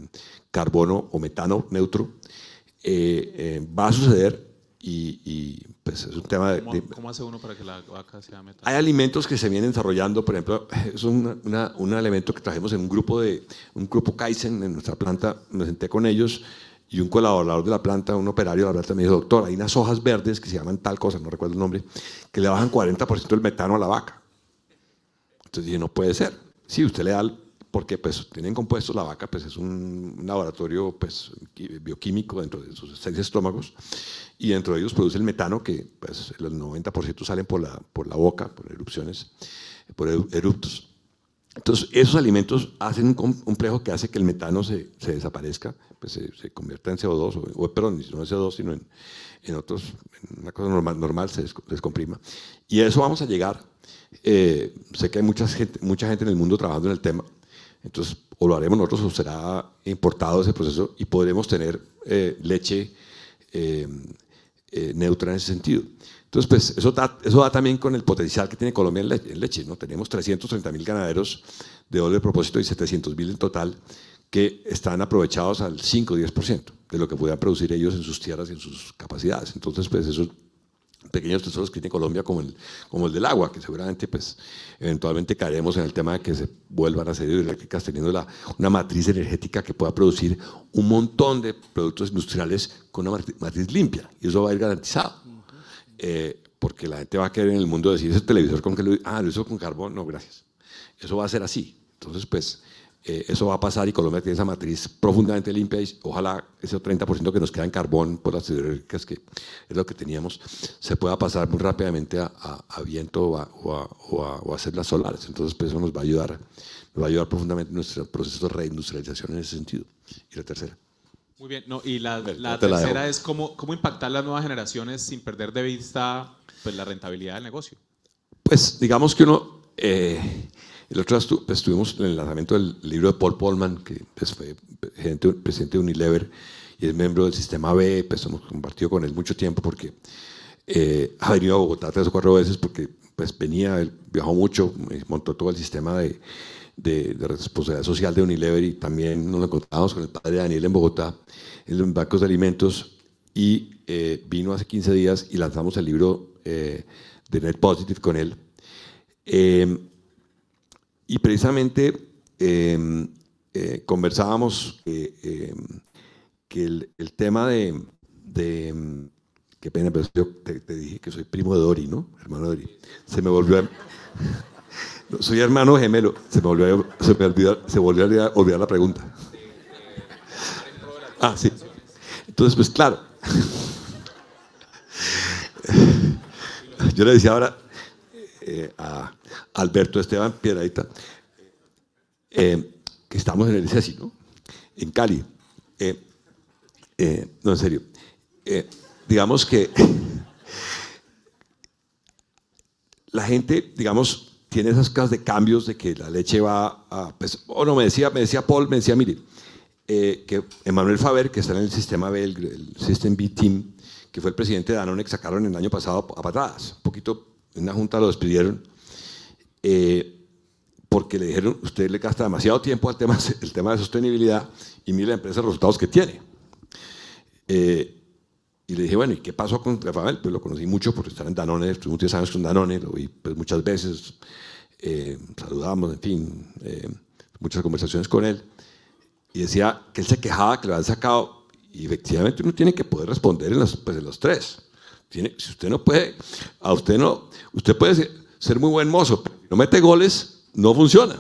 carbono o metano neutro, eh, eh, va a suceder y, pues es un tema de, ¿Cómo hace uno para que la vaca sea metano? Hay alimentos que se vienen desarrollando, por ejemplo, es un elemento que trajimos en un grupo de un grupo Kaizen en nuestra planta, me senté con ellos y un colaborador de la planta, un operario de la planta me dijo, doctor, hay unas hojas verdes que se llaman tal cosa, no recuerdo el nombre, que le bajan 40% del metano a la vaca. Entonces dije, no puede ser. Sí, usted le da porque pues tienen compuestos, la vaca pues es un, laboratorio pues bioquímico dentro de sus seis estómagos y dentro de ellos produce el metano que pues el 90% salen por la, por la boca, por erupciones, por eruptos. Entonces esos alimentos hacen un complejo que hace que el metano se, se desaparezca, pues se, convierta en CO2, o, perdón, no en CO2 sino en, en otros, en una cosa normal, normal se descomprima. Y a eso vamos a llegar. Eh, sé que hay mucha gente, mucha gente en el mundo trabajando en el tema entonces, o lo haremos nosotros o será importado ese proceso y podremos tener eh, leche eh, eh, neutra en ese sentido. Entonces, pues eso da, eso también con el potencial que tiene Colombia en, leche. ¿no? Tenemos 330 mil ganaderos de doble propósito y 700 mil en total que están aprovechados al 5 o 10% de lo que puedan producir ellos en sus tierras y en sus capacidades. Entonces, pues eso pequeños tesoros que tiene Colombia como el, como el del agua, que seguramente pues eventualmente caeremos en el tema de que se vuelvan a hacer hidroeléctricas teniendo la, una matriz energética que pueda producir un montón de productos industriales con una matriz limpia y eso va a ir garantizado. Eh, porque la gente va a querer en el mundo decir, ese televisor con que Ah, lo hizo con carbón, no, gracias. Eso va a ser así. Entonces, pues, eh, eso va a pasar y Colombia tiene esa matriz profundamente limpia y ojalá ese 30% que nos queda en carbón por las hidroeléctricas, que es lo que teníamos, se pueda pasar muy rápidamente a, a, viento o a, o, solares. Entonces, pues, eso nos va a ayudar, nos va a ayudar profundamente en nuestro proceso de reindustrialización en ese sentido. Y la tercera. Muy bien, no, y la, la tercera es cómo, cómo impactar las nuevas generaciones sin perder de vista pues, la rentabilidad del negocio. Pues digamos que uno... Eh, el otro día estuvimos en el lanzamiento del libro de Paul Polman, que pues, fue presidente, de Unilever y es miembro del sistema B, pues hemos compartido con él mucho tiempo porque eh, ha venido a Bogotá tres o cuatro veces porque pues venía, viajó mucho, eh, montó todo el sistema de, responsabilidad social de Unilever y también nos encontramos con el padre de Daniel en Bogotá, en los bancos de alimentos y eh, vino hace 15 días y lanzamos el libro de Net Positive con él. Em, y precisamente em, eh, conversábamos que, em, el, tema de, em, Qué pena, pero yo te, dije que soy primo de Dori, ¿no? Hermano de Dori. Se me volvió a... soy hermano gemelo. Se me volvió a, se me olvidó, se volvió a olvidar la pregunta. Ah, sí. Entonces, pues claro. Yo le decía ahora eh, a, Alberto Esteban Piedadita eh, que estamos en el CESI, ¿no? En Cali. Eh, eh, no, en serio. digamos que la gente, digamos, tiene esas casas de cambios de que la leche va a... Pues, o no, me decía, me decía Paul, me decía, mire, que Emanuel Faber, que está en el sistema B, el, System B Team, que fue el presidente de Danone, que sacaron el año pasado a patadas. Un poquito, en una junta lo despidieron eh, porque le dijeron, usted le gasta demasiado tiempo al tema, el tema de sostenibilidad y mire la empresa los resultados que tiene. Eh, y le dije, bueno, ¿y qué pasó con Rafael? Pues lo conocí mucho porque estaba en Danone, estuvimos 10 años con Danone, lo vi pues, muchas veces, eh, saludamos, en fin, muchas conversaciones con él. Y decía que él se quejaba que lo habían sacado. Y efectivamente uno tiene que poder responder en los, pues, en los tres. Tiene, si usted no puede, a usted no, usted puede decir, ser muy buen mozo, no mete goles, no funciona.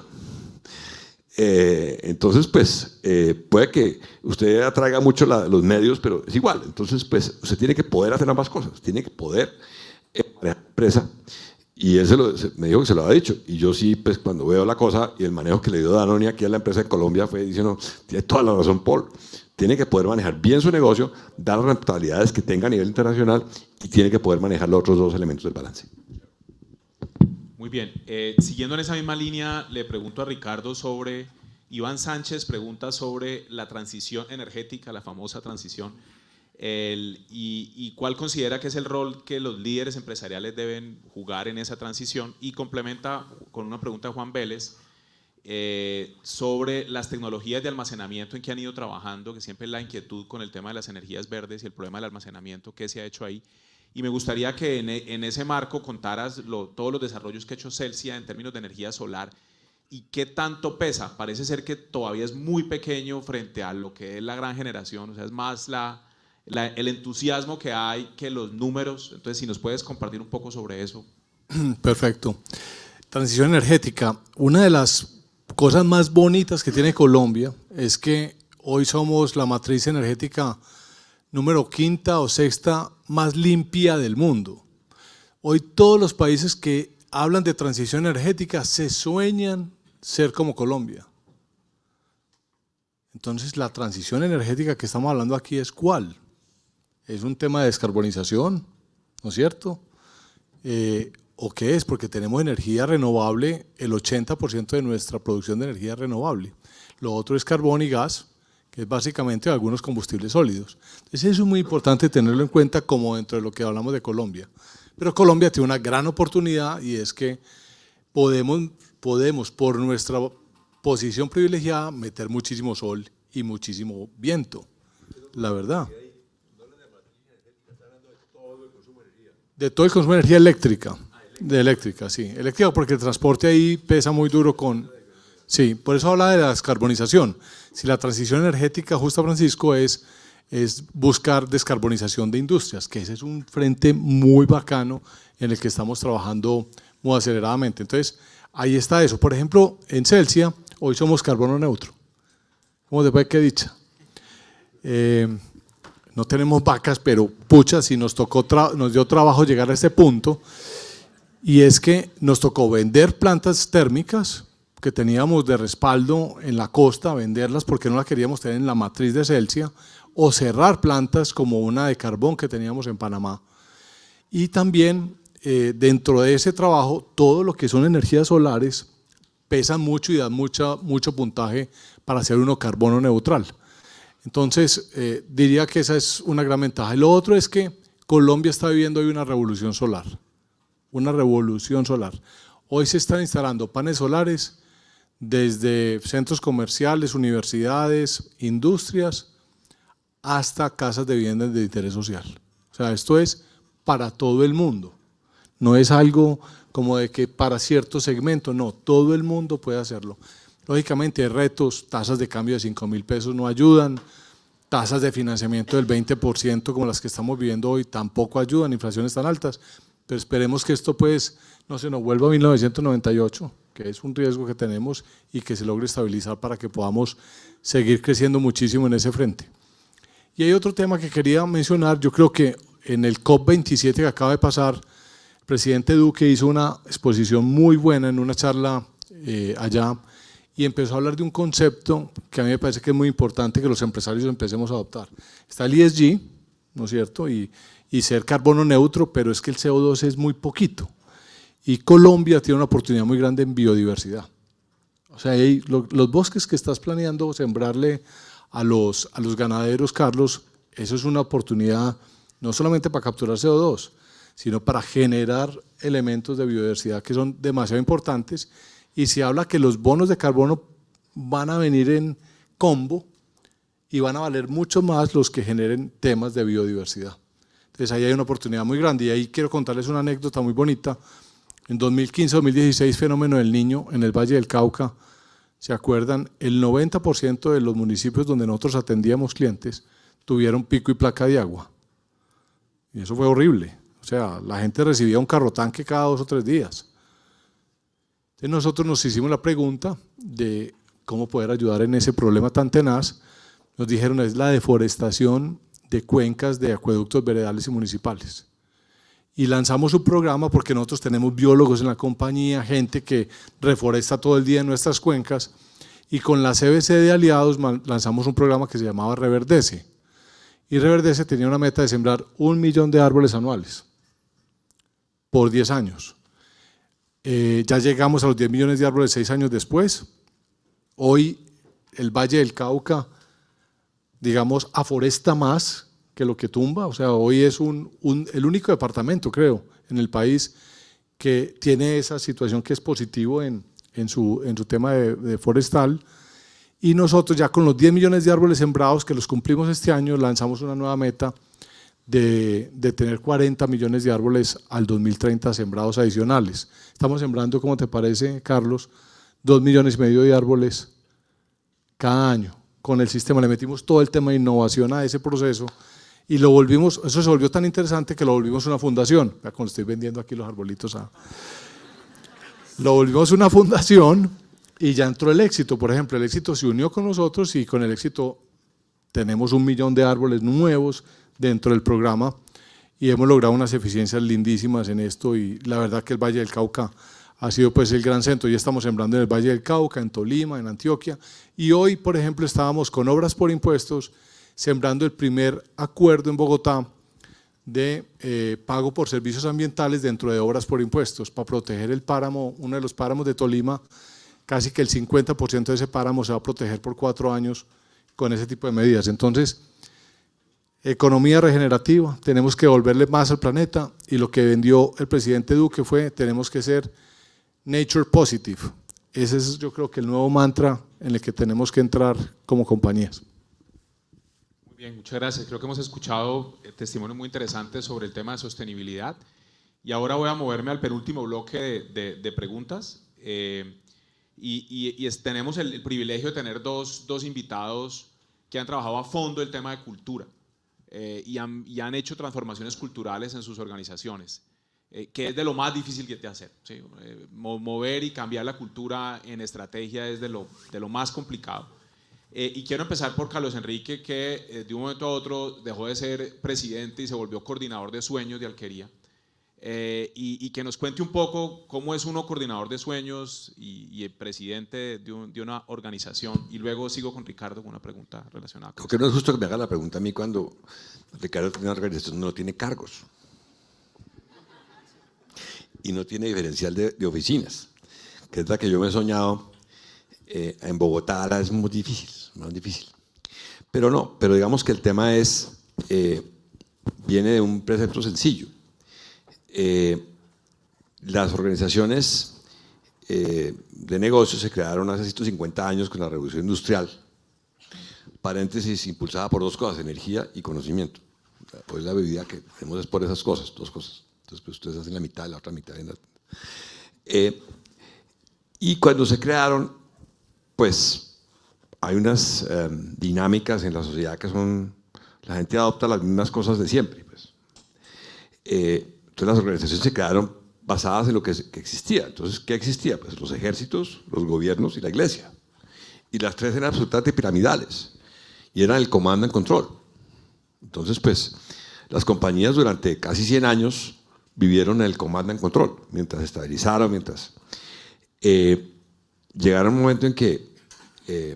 Eh, entonces, pues, eh, puede que usted atraiga mucho los medios, pero es igual. Entonces, pues, usted tiene que poder hacer ambas cosas, tiene que poder manejar la empresa. Y él me dijo que se lo había dicho. Y yo sí, pues, cuando veo la cosa y el manejo que le dio Danoni aquí a la empresa de Colombia fue diciendo, tiene toda la razón Paul, tiene que poder manejar bien su negocio, dar las rentabilidades que tenga a nivel internacional y tiene que poder manejar los otros dos elementos del balance. Muy bien. Eh, siguiendo en esa misma línea, le pregunto a Ricardo sobre, Iván Sánchez pregunta sobre la transición energética, la famosa transición, y, cuál considera que es el rol que los líderes empresariales deben jugar en esa transición. Y complementa con una pregunta a Juan Vélez eh, sobre las tecnologías de almacenamiento en que han ido trabajando, que siempre es la inquietud con el tema de las energías verdes y el problema del almacenamiento, qué se ha hecho ahí y me gustaría que en, e, ese marco contaras todos los desarrollos que ha hecho Celsia en términos de energía solar y qué tanto pesa. Parece ser que todavía es muy pequeño frente a lo que es la gran generación, o sea, es más la, la, el entusiasmo que hay que los números. Entonces, si nos puedes compartir un poco sobre eso. Perfecto. Transición energética. Una de las cosas más bonitas que tiene Colombia es que hoy somos la matriz energética número quinta o sexta más limpia del mundo. Hoy todos los países que hablan de transición energética se sueñan ser como Colombia. Entonces, la transición energética que estamos hablando aquí es cuál? ¿Es un tema de descarbonización? ¿No es cierto? Eh, ¿O qué es? Porque tenemos energía renovable, el 80% de nuestra producción de energía renovable. Lo otro es carbón y gas, que es básicamente algunos combustibles sólidos. Entonces eso es muy importante tenerlo en cuenta como dentro de lo que hablamos de Colombia. Pero Colombia tiene una gran oportunidad y es que podemos, podemos por nuestra posición privilegiada meter muchísimo sol y muchísimo viento, la verdad. De todo el consumo de energía eléctrica. De eléctrica, sí. Eléctrica porque el transporte ahí pesa muy duro con... Sí, por eso habla de la descarbonización si la transición energética justo Francisco, es, es buscar descarbonización de industrias, que ese es un frente muy bacano en el que estamos trabajando muy aceleradamente. Entonces, ahí está eso. Por ejemplo, en Celsia, hoy somos carbono neutro. ¿Cómo después puede que dicha? Eh, no tenemos vacas, pero pucha, si nos, tocó nos dio trabajo llegar a este punto, y es que nos tocó vender plantas térmicas, que teníamos de respaldo en la costa, venderlas porque no las queríamos tener en la matriz de Celsia, o cerrar plantas como una de carbón que teníamos en Panamá. Y también eh, dentro de ese trabajo, todo lo que son energías solares pesa mucho y da mucha, mucho puntaje para hacer uno carbono neutral. Entonces, eh, diría que esa es una gran ventaja. lo otro es que Colombia está viviendo hoy una revolución solar, una revolución solar. Hoy se están instalando paneles solares desde centros comerciales, universidades, industrias, hasta casas de viviendas de interés social. O sea, esto es para todo el mundo. No es algo como de que para cierto segmento, no, todo el mundo puede hacerlo. Lógicamente hay retos, tasas de cambio de 5 mil pesos no ayudan, tasas de financiamiento del 20% como las que estamos viviendo hoy tampoco ayudan, inflaciones tan altas, pero esperemos que esto pues no se nos vuelva a 1998 que es un riesgo que tenemos y que se logre estabilizar para que podamos seguir creciendo muchísimo en ese frente. Y hay otro tema que quería mencionar, yo creo que en el COP27 que acaba de pasar, el presidente Duque hizo una exposición muy buena en una charla eh, allá y empezó a hablar de un concepto que a mí me parece que es muy importante que los empresarios empecemos a adoptar. Está el ESG, ¿no es cierto? y ser carbono neutro, pero es que el CO2 es muy poquito y Colombia tiene una oportunidad muy grande en biodiversidad. O sea, los bosques que estás planeando sembrarle a los, a los ganaderos, Carlos, eso es una oportunidad no solamente para capturar CO2, sino para generar elementos de biodiversidad que son demasiado importantes. Y se habla que los bonos de carbono van a venir en combo y van a valer mucho más los que generen temas de biodiversidad. Entonces ahí hay una oportunidad muy grande y ahí quiero contarles una anécdota muy bonita en 2015-2016, fenómeno del niño en el Valle del Cauca, ¿se acuerdan? El 90% de los municipios donde nosotros atendíamos clientes tuvieron pico y placa de agua. Y eso fue horrible. O sea, la gente recibía un carro tanque cada dos o tres días. Entonces nosotros nos hicimos la pregunta de cómo poder ayudar en ese problema tan tenaz. Nos dijeron es la deforestación de cuencas de acueductos veredales y municipales y lanzamos un programa porque nosotros tenemos biólogos en la compañía, gente que reforesta todo el día en nuestras cuencas y con la CBC de Aliados lanzamos un programa que se llamaba Reverdece. Y Reverdece tenía una meta de sembrar un millón de árboles anuales por 10 años. Eh, ya llegamos a los 10 millones de árboles 6 años después. Hoy el Valle del Cauca, digamos, aforesta más que lo que tumba, o sea, hoy es un, el único departamento, creo, en el país que tiene esa situación que es positivo en, en, su, en su tema de, forestal. Y nosotros ya con los 10 millones de árboles sembrados que los cumplimos este año, lanzamos una nueva meta de, de, tener 40 millones de árboles al 2030 sembrados adicionales. Estamos sembrando, como te parece, Carlos, 2 millones y medio de árboles cada año. Con el sistema le metimos todo el tema de innovación a ese proceso y lo volvimos, eso se volvió tan interesante que lo volvimos una fundación. Ya cuando estoy vendiendo aquí los arbolitos a... Lo volvimos una fundación y ya entró el éxito. Por ejemplo, el éxito se unió con nosotros y con el éxito tenemos un millón de árboles nuevos dentro del programa y hemos logrado unas eficiencias lindísimas en esto y la verdad que el Valle del Cauca ha sido pues el gran centro. Ya estamos sembrando en el Valle del Cauca, en Tolima, en Antioquia y hoy, por ejemplo, estábamos con obras por impuestos sembrando el primer acuerdo en Bogotá de eh, pago por servicios ambientales dentro de obras por impuestos, para proteger el páramo, uno de los páramos de Tolima, casi que el 50% de ese páramo se va a proteger por cuatro años con ese tipo de medidas. Entonces, economía regenerativa, tenemos que volverle más al planeta y lo que vendió el presidente Duque fue, tenemos que ser nature positive. Ese es yo creo que el nuevo mantra en el que tenemos que entrar como compañías. Bien, muchas gracias. Creo que hemos escuchado eh, testimonios muy interesantes sobre el tema de sostenibilidad. Y ahora voy a moverme al penúltimo bloque de, preguntas. Eh, y, tenemos el, privilegio de tener dos, invitados que han trabajado a fondo el tema de cultura eh, y, han, hecho transformaciones culturales en sus organizaciones, que es de lo más difícil que te hacer. mover y cambiar la cultura en estrategia es lo, de lo más complicado. Eh, y quiero empezar por Carlos Enrique, que eh, de un momento a otro dejó de ser presidente y se volvió coordinador de sueños de Alquería. Eh, y, que nos cuente un poco cómo es uno coordinador de sueños y, presidente de, una organización. Y luego sigo con Ricardo con una pregunta relacionada. Porque no es justo que me haga la pregunta a mí cuando Ricardo tiene una organización, no tiene cargos. Y no tiene diferencial de, de oficinas, que es la que yo me he soñado eh, en Bogotá ahora es muy difícil, más difícil. Pero no, pero digamos que el tema es, eh, viene de un precepto sencillo. Eh, las organizaciones de negocios se crearon hace 150 años con la revolución industrial, paréntesis, impulsada por dos cosas, energía y conocimiento. Pues la bebida que tenemos es por esas cosas, dos cosas. Entonces, pues ustedes hacen la mitad, la otra mitad. y cuando se crearon, pues hay unas em, dinámicas en la sociedad que son, la gente adopta las mismas cosas de siempre. Pues. Eh, entonces las organizaciones se quedaron basadas en lo que, existía. Entonces, ¿qué existía? Pues los ejércitos, los gobiernos y la iglesia. Y las tres eran absolutamente piramidales. Y eran el comando en control. Entonces, pues, las compañías durante casi 100 años vivieron en el comando en control, mientras estabilizaron, mientras... Eh, llegaron a un momento en que eh,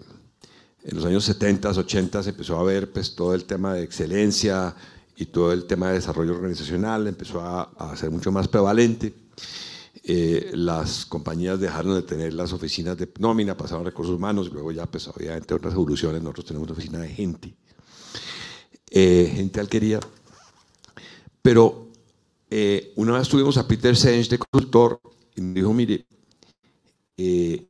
en los años 70, 80 se empezó a ver pues, todo el tema de excelencia y todo el tema de desarrollo organizacional empezó a, ser mucho más prevalente. Eh, las compañías dejaron de tener las oficinas de nómina, pasaron recursos humanos, luego ya pues obviamente otras evoluciones, nosotros tenemos una oficina de gente, eh, gente alquería. Pero una vez tuvimos a Peter Senge de consultor y me dijo, mire, eh,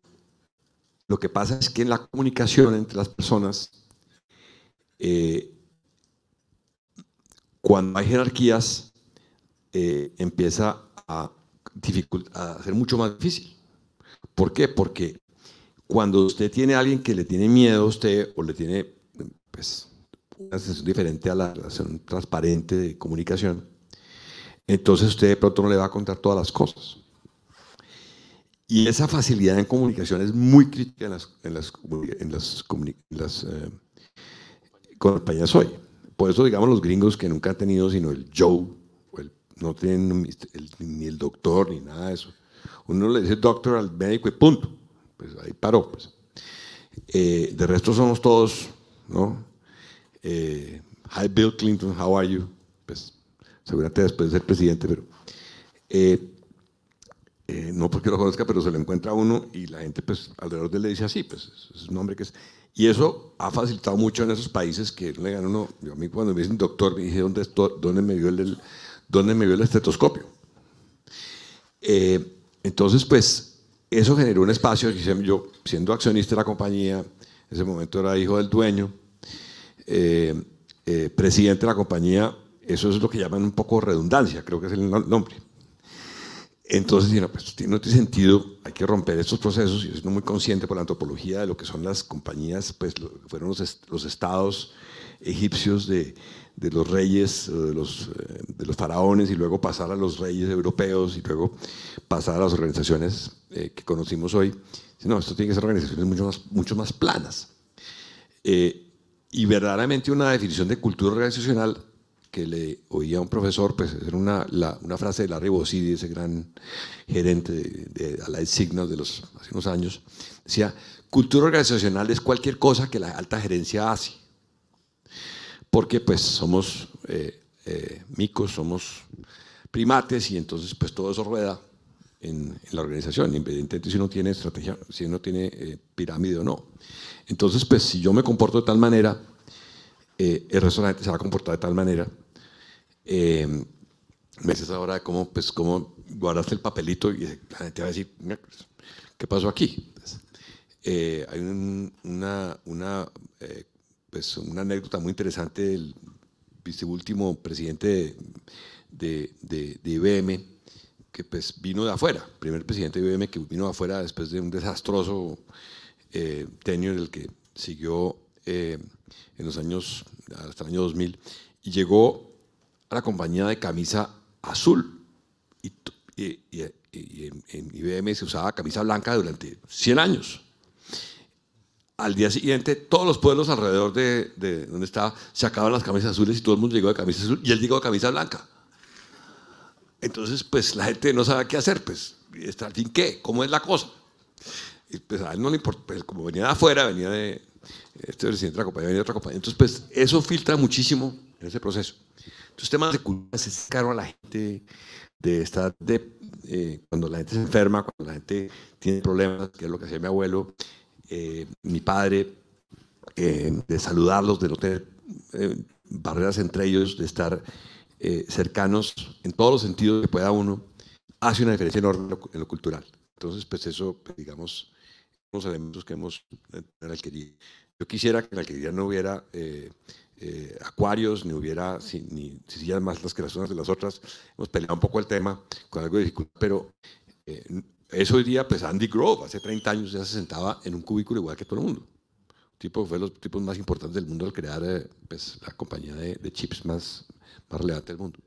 lo que pasa es que en la comunicación entre las personas, eh, cuando hay jerarquías, eh, empieza a, a ser mucho más difícil. ¿Por qué? Porque cuando usted tiene a alguien que le tiene miedo a usted o le tiene pues, una sensación diferente a la relación transparente de comunicación, entonces usted de pronto no le va a contar todas las cosas. Y esa facilidad en comunicación es muy crítica en las, en las, en las, compañías eh, hoy. Por eso, digamos, los gringos que nunca han tenido sino el Joe, no tienen ni el doctor ni nada de eso. Uno le dice doctor al médico y punto. Pues ahí paró. Pues. Eh, de resto somos todos, ¿no? Eh, hi Bill Clinton, how are you? Pues seguramente después de ser presidente, pero... Eh, no porque lo conozca, pero se lo encuentra uno y la gente pues alrededor de él le dice así, ah, pues es un hombre que es... Y eso ha facilitado mucho en esos países que le ganan uno, yo a mí cuando me dicen doctor, me dije, ¿dónde, me, vio el, me vio el estetoscopio? Eh, entonces, pues eso generó un espacio, yo siendo accionista de la compañía, en ese momento era hijo del dueño, eh, presidente de la compañía, eso es lo que llaman un poco redundancia, creo que es el nombre. Entonces, no, pues no tiene sentido, hay que romper estos procesos. Yo soy muy consciente por la antropología de lo que son las compañías, pues fueron los, los, estados egipcios de, de los reyes, de los, eh, de los, faraones, y luego pasar a los reyes europeos, y luego pasar a las organizaciones eh, que conocimos hoy. No, esto tiene que ser organizaciones mucho más, mucho más planas. Eh, y verdaderamente una definición de cultura organizacional que le oía a un profesor, pues era una, frase de Larry Bosidi, ese gran gerente de, la Signos de los hace unos años, decía, cultura organizacional es cualquier cosa que la alta gerencia hace, porque pues somos eh, eh, micos, somos primates y entonces pues todo eso rueda en, la organización, independientemente si uno tiene estrategia, si uno tiene eh, pirámide o no. Entonces pues si yo me comporto de tal manera, el restaurante se va a comportar de tal manera eh, me ahora cómo, pues, cómo guardaste el papelito y la ah, gente va a decir, ¿qué pasó aquí? Pues, eh, hay una, una, eh, pues, una anécdota muy interesante del último presidente de, IBM, que pues, vino de afuera, primer presidente de IBM que vino de afuera después de un desastroso eh, tenio en el que siguió en los años, hasta el año 2000, y llegó la compañía de camisa azul. Y, en, IBM se usaba camisa blanca durante 100 años. Al día siguiente, todos los pueblos alrededor de, donde estaba acaban las camisas azules y todo el mundo llegó de camisa azul y él llegó de camisa blanca. Entonces, pues la gente no sabe qué hacer, pues, al fin, ¿qué? ¿Cómo es la cosa? Y pues a él no le importa, pues, como venía de afuera, venía de, este presidente de la compañía, venía de otra compañía. Entonces, pues eso filtra muchísimo en ese proceso. Entonces, temas de cultura se sacaron a la gente de estar de, eh, cuando la gente se enferma, cuando la gente tiene problemas, que es lo que hacía mi abuelo, eh, mi padre, eh, de saludarlos, de no tener barreras entre ellos, de estar cercanos en todos los sentidos que pueda uno, hace una diferencia enorme en lo, cultural. Entonces, pues eso, pues, digamos, los elementos que hemos en la Yo quisiera que en la alquilería no hubiera eh, acuarios, ni hubiera ni siquiera más las que las unas de las otras. Hemos peleado un poco el tema con algo de dificultad, pero eh, eso hoy día, pues Andy Grove, hace 30 años ya se sentaba en un cubículo igual que todo el mundo. Tipo, fue de los tipos más importantes del mundo al crear eh, pues, la compañía de, chips más, más relevante del mundo.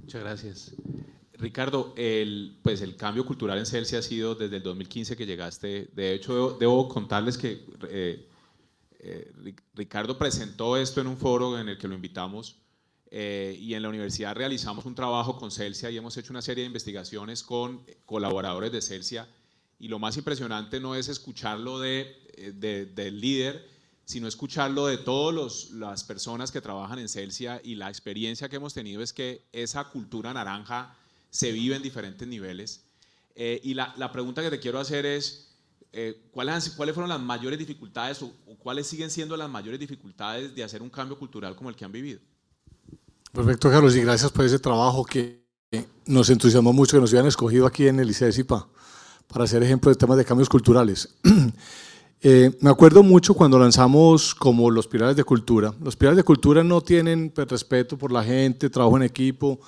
Muchas gracias. Ricardo, el, pues el cambio cultural en Celsius ha sido desde el 2015 que llegaste. De hecho, debo, contarles que eh, Ricardo presentó esto en un foro en el que lo invitamos eh, y en la universidad realizamos un trabajo con Celsia y hemos hecho una serie de investigaciones con colaboradores de Celsia y lo más impresionante no es escucharlo de, eh, del líder, sino escucharlo de todas las personas que trabajan en Celsia y la experiencia que hemos tenido es que esa cultura naranja se vive en diferentes niveles. y la pregunta que te quiero hacer es, eh, ¿cuáles, fueron las mayores dificultades o, cuáles siguen siendo las mayores dificultades de hacer un cambio cultural como el que han vivido? Perfecto, pues, Carlos, y gracias por ese trabajo que nos entusiasmó mucho que nos hayan escogido aquí en el ICESIPA para ser ejemplo de temas de cambios culturales. Eh, me acuerdo mucho cuando lanzamos como los pilares de cultura. Los pilares de cultura no tienen pues, respeto por la gente, trabajo en equipo,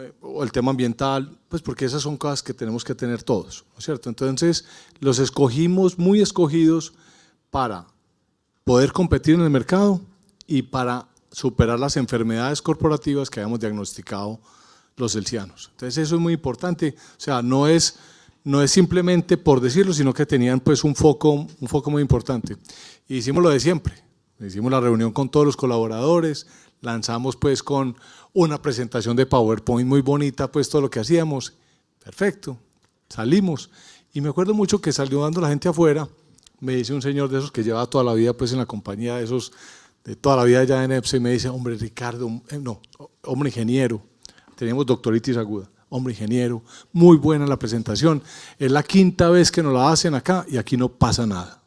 eh, o el tema ambiental, pues porque esas son cosas que tenemos que tener todos, ¿no es cierto? Entonces, los escogimos muy escogidos para poder competir en el mercado y para superar las enfermedades corporativas que habíamos diagnosticado los delcianos Entonces, eso es muy importante, o sea, no es no es simplemente por decirlo, sino que tenían pues un foco, un foco muy importante. Y hicimos lo de siempre, hicimos la reunión con todos los colaboradores, lanzamos pues con una presentación de PowerPoint muy bonita, pues todo lo que hacíamos. Perfecto, salimos. Y me acuerdo mucho que salió dando la gente afuera, me dice un señor de esos que lleva toda la vida pues en la compañía de esos, de toda la vida allá en EPSA, y me dice, hombre Ricardo, eh, no, hombre ingeniero, tenemos doctoritis aguda, hombre ingeniero, muy buena la presentación, es la quinta vez que nos la hacen acá y aquí no pasa nada.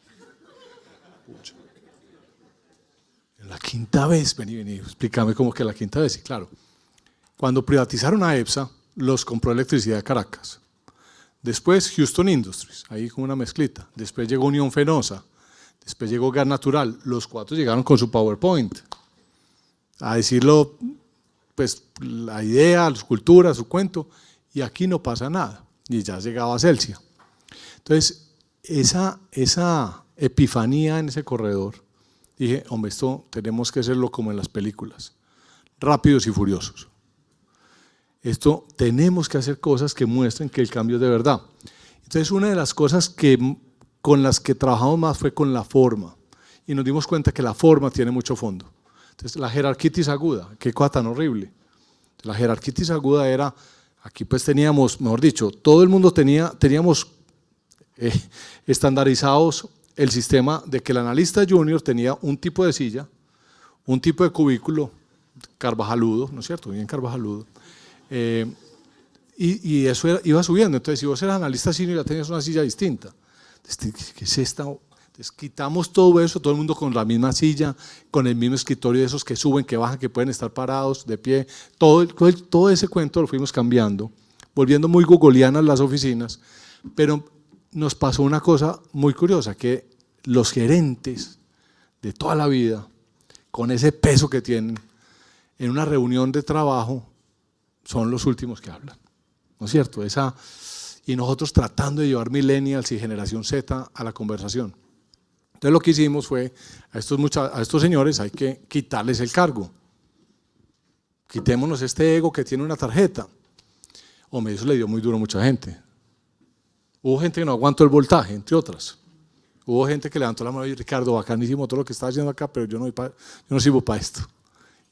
la quinta vez, vení, vení, explícame cómo que la quinta vez. Y claro, cuando privatizaron a EPSA, los compró Electricidad de Caracas. Después Houston Industries, ahí con una mezclita. Después llegó Unión Fenosa. Después llegó Gas Natural. Los cuatro llegaron con su PowerPoint. A decirlo, pues la idea, la cultura, su cuento. Y aquí no pasa nada. Y ya llegaba Celsius Entonces, esa, esa epifanía en ese corredor dije, hombre, esto tenemos que hacerlo como en las películas, rápidos y furiosos. Esto tenemos que hacer cosas que muestren que el cambio es de verdad. Entonces, una de las cosas que, con las que trabajamos más fue con la forma. Y nos dimos cuenta que la forma tiene mucho fondo. Entonces, la jerarquitis aguda, qué cosa tan horrible. La jerarquitis aguda era, aquí pues teníamos, mejor dicho, todo el mundo tenía, teníamos eh, estandarizados el sistema de que el analista junior tenía un tipo de silla, un tipo de cubículo carvajaludo, ¿no es cierto? Bien carvajaludo. Eh, y, y, eso iba subiendo. Entonces, si vos eras analista senior, ya tenías una silla distinta. que es Entonces, quitamos todo eso, todo el mundo con la misma silla, con el mismo escritorio de esos que suben, que bajan, que pueden estar parados, de pie. Todo, todo ese cuento lo fuimos cambiando, volviendo muy gogolianas las oficinas. Pero nos pasó una cosa muy curiosa, que los gerentes de toda la vida, con ese peso que tienen, en una reunión de trabajo, son los últimos que hablan. ¿No es cierto? Esa, y nosotros tratando de llevar millennials y generación Z a la conversación. Entonces lo que hicimos fue, a estos, mucha, a estos señores hay que quitarles el cargo. Quitémonos este ego que tiene una tarjeta. Hombre, eso le dio muy duro a mucha gente. Hubo gente que no aguantó el voltaje, entre otras. Hubo gente que levantó la mano y Ricardo, bacanísimo todo lo que está haciendo acá, pero yo no, yo no sirvo para esto.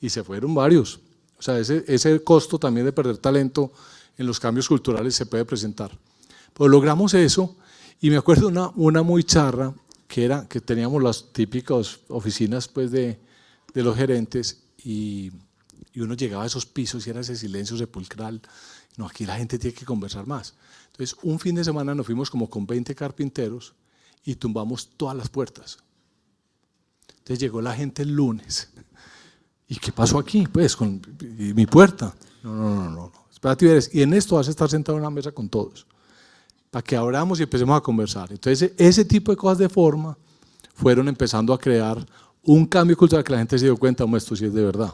Y se fueron varios. O sea, ese, ese costo también de perder talento en los cambios culturales se puede presentar. Pues logramos eso y me acuerdo una, una muy charra que era que teníamos las típicas oficinas pues de, de los gerentes y, y, uno llegaba a esos pisos y era ese silencio sepulcral no, aquí la gente tiene que conversar más. Entonces, un fin de semana nos fuimos como con 20 carpinteros y tumbamos todas las puertas. Entonces llegó la gente el lunes. ¿Y qué pasó aquí? Pues, con mi puerta. No, no, no, no. no. Espérate, ves. Y en esto vas a estar sentado en una mesa con todos. Para que abramos y empecemos a conversar. Entonces, ese tipo de cosas de forma fueron empezando a crear un cambio cultural que la gente se dio cuenta, esto sí es de verdad.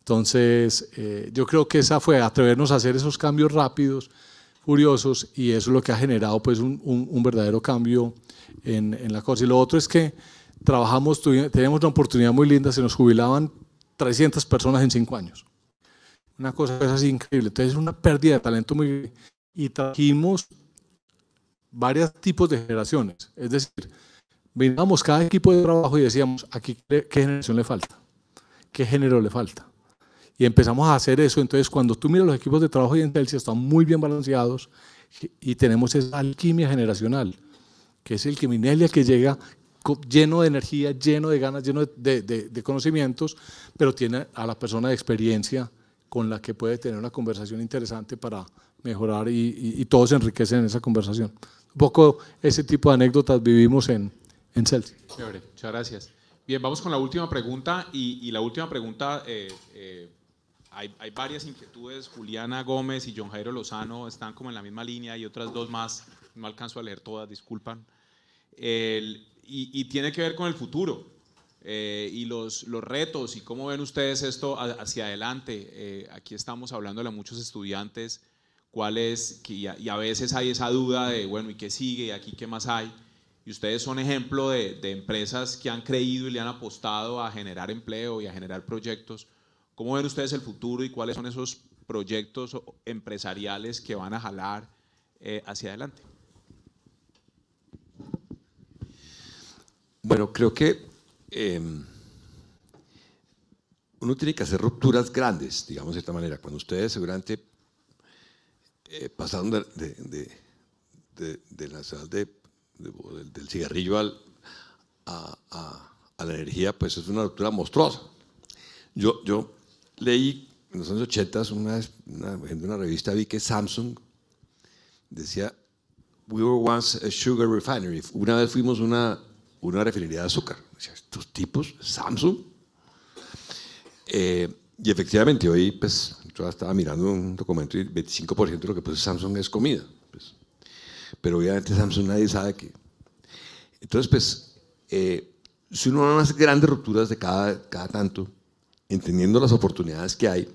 Entonces, eh, yo creo que esa fue atrevernos a hacer esos cambios rápidos, curiosos, y eso es lo que ha generado pues, un, verdadero cambio en, la cosa. Y lo otro es que trabajamos, teníamos una oportunidad muy linda, se nos jubilaban 300 personas en 5 años. Una cosa así increíble. Entonces, es una pérdida de talento muy. Y trajimos varios tipos de generaciones. Es decir, brindamos cada equipo de trabajo y decíamos, aquí qué generación le falta, qué género le falta, y empezamos a hacer eso. Entonces, cuando tú miras los equipos de trabajo y en están muy bien balanceados y tenemos esa alquimia generacional, que es el que Minelia que llega lleno de energía, lleno de ganas, lleno de, conocimientos, pero tiene a la persona de experiencia con la que puede tener una conversación interesante para mejorar y, todos se enriquecen en esa conversación. Un poco ese tipo de anécdotas vivimos en, en Celsius. muchas gracias. Bien, vamos con la última pregunta y, la última pregunta eh, eh, hay, varias inquietudes. Juliana Gómez y John Jairo Lozano están como en la misma línea y otras dos más. No alcanzo a leer todas, disculpan. y, tiene que ver con el futuro eh, y los, los, retos y cómo ven ustedes esto hacia adelante. Eh, aquí estamos hablando a muchos estudiantes, cuál es, y a, y a veces hay esa duda de, bueno, ¿y qué sigue? ¿Y aquí qué más hay? Y ustedes son ejemplo de, de empresas que han creído y le han apostado a generar empleo y a generar proyectos. ¿Cómo ven ustedes el futuro y cuáles son esos proyectos empresariales que van a jalar eh, hacia adelante? Bueno, creo que em, uno tiene que hacer rupturas grandes, digamos de esta manera. Cuando ustedes seguramente eh, pasaron de, de, de, de del, cigarrillo a, la energía, pues es una ruptura monstruosa. Yo, yo leí en los años 80 una, una, en una revista vi que Samsung decía, we were once a sugar refinery. Una vez fuimos una, una refinería de azúcar. Decía, estos tipos, Samsung. Eh, y efectivamente, hoy pues, estaba mirando un documento y 25% de lo que puso Samsung es comida. Pues. Pero obviamente Samsung nadie sabe qué. Entonces, pues, eh, si uno no unas grandes rupturas de cada, cada tanto, entendiendo las oportunidades que hay,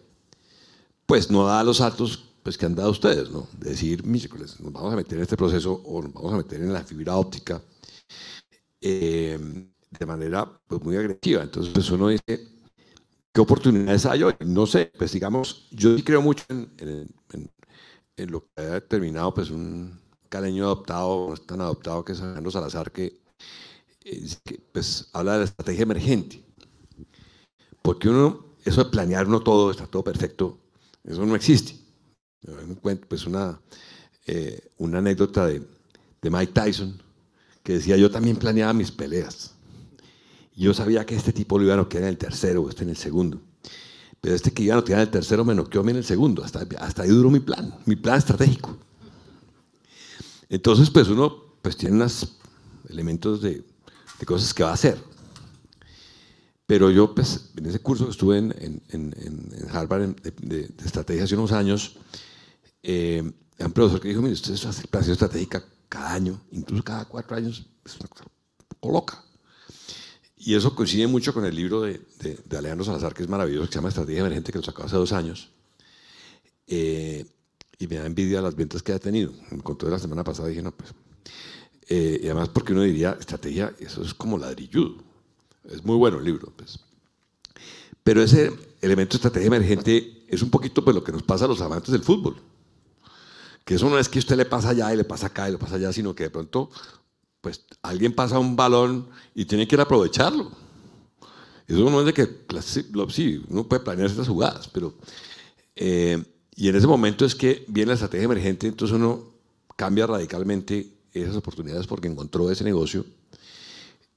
pues no da los saltos pues, que han dado ustedes, ¿no? De decir, miércoles, nos vamos a meter en este proceso o nos vamos a meter en la fibra óptica eh, de manera pues, muy agresiva. Entonces, uno dice, ¿qué oportunidades hay hoy? No sé, pues digamos, yo sí creo mucho en, lo que ha determinado pues, un caleño adoptado, no es tan adoptado que es Alejandro Salazar, eh, que, pues, habla de la estrategia emergente porque uno, eso de planear no todo, está todo perfecto, eso no existe. Pues una, eh, una anécdota de, Mike Tyson que decía, yo también planeaba mis peleas. Yo sabía que este tipo lo iba a noquear en el tercero, o este en el segundo. Pero este que iba a noquear en el tercero me noqueó a mí en el segundo. Hasta, hasta ahí duró mi plan, mi plan estratégico. Entonces, pues uno pues tiene unos elementos de, de cosas que va a hacer. Pero yo, pues, en ese curso que estuve en, Harvard de, de, estrategia hace unos años, eh, un profesor que dijo, mire, usted hace planeación estratégica cada año, incluso cada cuatro años, es una cosa loca. Y eso coincide mucho con el libro de, de, Alejandro Salazar, que es maravilloso, que se llama Estrategia Emergente, que lo sacó hace dos años. Eh, y me da envidia las ventas que ha tenido. Me contó de la semana pasada, dije, no, pues. Eh, y además porque uno diría, estrategia, eso es como ladrilludo. Es muy bueno el libro. Pues. Pero ese elemento de estrategia emergente es un poquito pues, lo que nos pasa a los amantes del fútbol. Que eso no es que usted le pasa allá y le pasa acá y le pasa allá, sino que de pronto pues alguien pasa un balón y tiene que ir a aprovecharlo. Eso no es de que, sí, uno puede planear estas jugadas, pero... Eh, y en ese momento es que viene la estrategia emergente, entonces uno cambia radicalmente esas oportunidades porque encontró ese negocio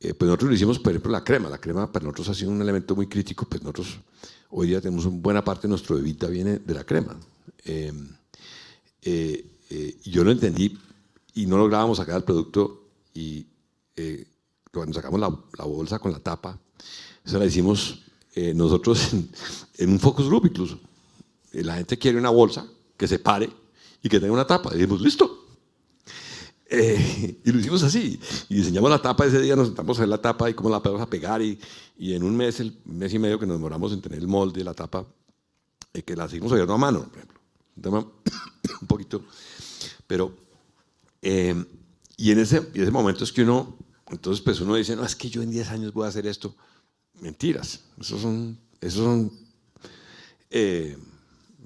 eh, pues nosotros lo hicimos, por ejemplo, la crema. La crema para nosotros ha sido un elemento muy crítico, pues nosotros hoy día tenemos una buena parte de nuestro evita viene de la crema. Eh, eh, yo lo entendí y no lográbamos sacar el producto y cuando sacamos la, bolsa con la tapa, se la hicimos nosotros en, un focus group incluso. La gente quiere una bolsa que se pare y que tenga una tapa. Y listo, eh, y lo hicimos así. Y diseñamos la tapa ese día, nos sentamos a ver la tapa y cómo la podemos a pegar. Y, y, en un mes, el mes y medio que nos demoramos en tener el molde de la tapa, eh, que la seguimos haciendo a mano, por ejemplo. Un poquito. Pero, eh, y en ese, en ese momento es que uno, entonces, pues uno dice, no, es que yo en 10 años voy a hacer esto. Mentiras. Esos son, esos son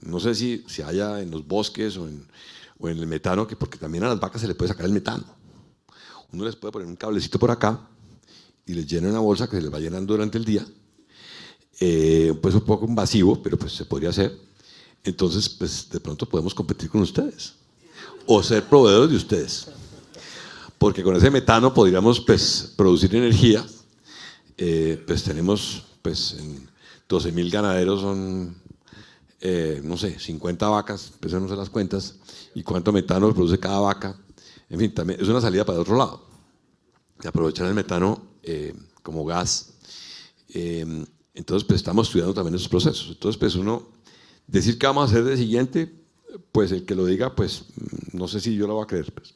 no sé si se si haya en los bosques o en o en el metano, que porque también a las vacas se le puede sacar el metano. Uno les puede poner un cablecito por acá y les llena una bolsa que se les va llenando durante el día. Eh, pues un poco invasivo, pero pues se podría hacer. Entonces, pues de pronto podemos competir con ustedes o ser proveedores de ustedes. Porque con ese metano podríamos pues, producir energía. Eh, pues tenemos, pues en 12.000 ganaderos son eh, no sé, 50 vacas, empecemos a las cuentas, y cuánto metano produce cada vaca. En fin, también es una salida para el otro lado. Aprovechar el metano eh, como gas. Em, entonces, pues estamos estudiando también esos procesos. Entonces, pues uno, decir que vamos a hacer de siguiente, pues el que lo diga, pues mm, no sé si yo lo voy a creer. en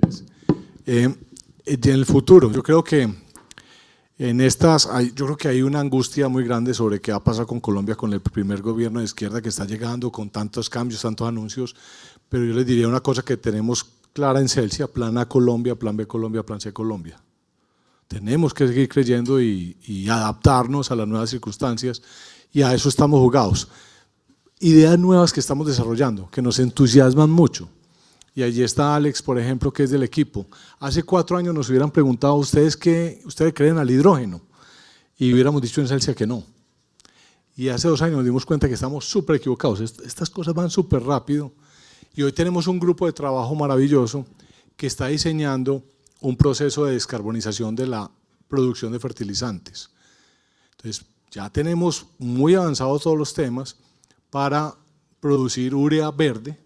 pues. em, el futuro, yo creo que en estas, yo creo que hay una angustia muy grande sobre qué va a pasar con Colombia, con el primer gobierno de izquierda que está llegando, con tantos cambios, tantos anuncios, pero yo les diría una cosa que tenemos clara en Celsia, plan A Colombia, plan B Colombia, plan C Colombia. Tenemos que seguir creyendo y adaptarnos a las nuevas circunstancias y a eso estamos jugados. Ideas nuevas que estamos desarrollando, que nos entusiasman mucho y allí está Alex, por ejemplo, que es del equipo. Hace cuatro años nos hubieran preguntado ustedes qué ustedes creen al hidrógeno y hubiéramos dicho en Celsia que no. Y hace dos años nos dimos cuenta que estamos súper equivocados. Estas cosas van súper rápido y hoy tenemos un grupo de trabajo maravilloso que está diseñando un proceso de descarbonización de la producción de fertilizantes. Entonces, ya tenemos muy avanzados todos los temas para producir urea verde,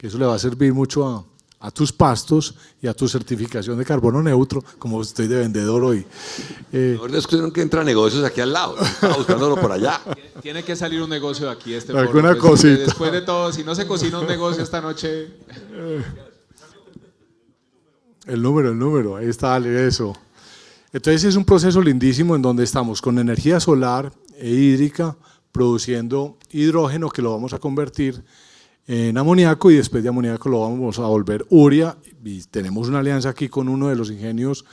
que eso le va a servir mucho a, a tus pastos y a tu certificación de carbono neutro, como estoy de vendedor hoy. Eh, no es que entra negocios aquí al lado, buscándolo por allá. Tiene que salir un negocio de aquí este Alguna pues, cosita. Después de todo, si no se cocina un negocio esta noche. Eh, el número, el número, ahí está, eso. Entonces es un proceso lindísimo en donde estamos con energía solar e hídrica produciendo hidrógeno que lo vamos a convertir en amoníaco y después de amoníaco lo vamos a volver uria y tenemos una alianza aquí con uno de los ingenios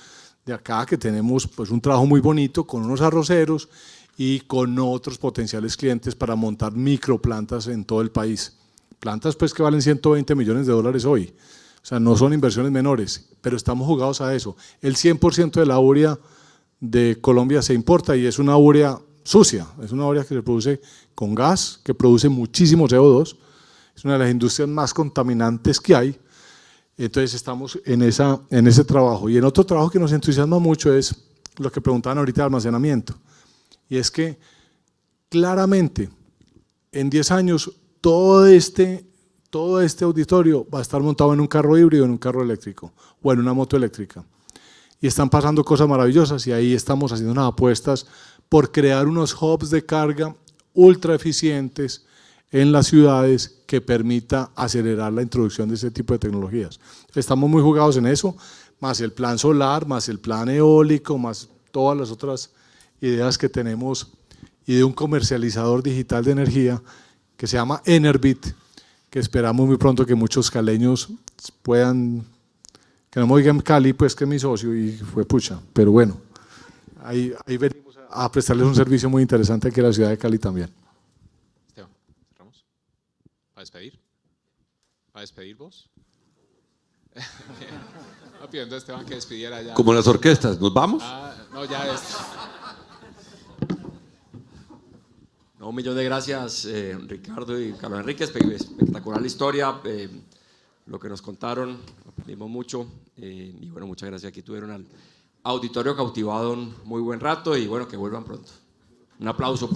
de acá que tenemos pues un trabajo muy bonito con unos arroceros y con otros potenciales clientes para montar microplantas en todo el país. Plantas pues que valen 120 millones de dólares hoy. O sea, no son inversiones menores, pero estamos jugados a eso. El 100% de la urea de Colombia se importa y es una urea sucia, es una urea que se produce con gas, que produce muchísimo CO2, es una de las industrias más contaminantes que hay. Entonces estamos en, esa, en ese trabajo. Y en otro trabajo que nos entusiasma mucho es lo que preguntaban ahorita de almacenamiento. Y es que claramente en 10 años todo este, todo este auditorio va a estar montado en un carro híbrido, en un carro eléctrico o en una moto eléctrica. Y están pasando cosas maravillosas y ahí estamos haciendo unas apuestas por crear unos hubs de carga ultra eficientes en las ciudades que permita acelerar la introducción de ese tipo de tecnologías. Estamos muy jugados en eso, más el plan solar, más el plan eólico, más todas las otras ideas que tenemos y de un comercializador digital de energía que se llama Enerbit, que esperamos muy pronto que muchos caleños puedan, que no me digan Cali, pues que es mi socio y fue pucha, pero bueno, ahí, ahí venimos a prestarles un servicio muy interesante aquí en la ciudad de Cali también despedir? ¿A despedir vos? a que despidiera ya. Como las orquestas, ¿nos vamos? Ah, no, ya es. No, un millón de gracias, eh, Ricardo y Carlos Enrique. Espectacular la historia, eh, lo que nos contaron, aprendimos mucho. Eh, y bueno, muchas gracias. Aquí tuvieron al auditorio cautivado un muy buen rato y bueno, que vuelvan pronto. Un aplauso.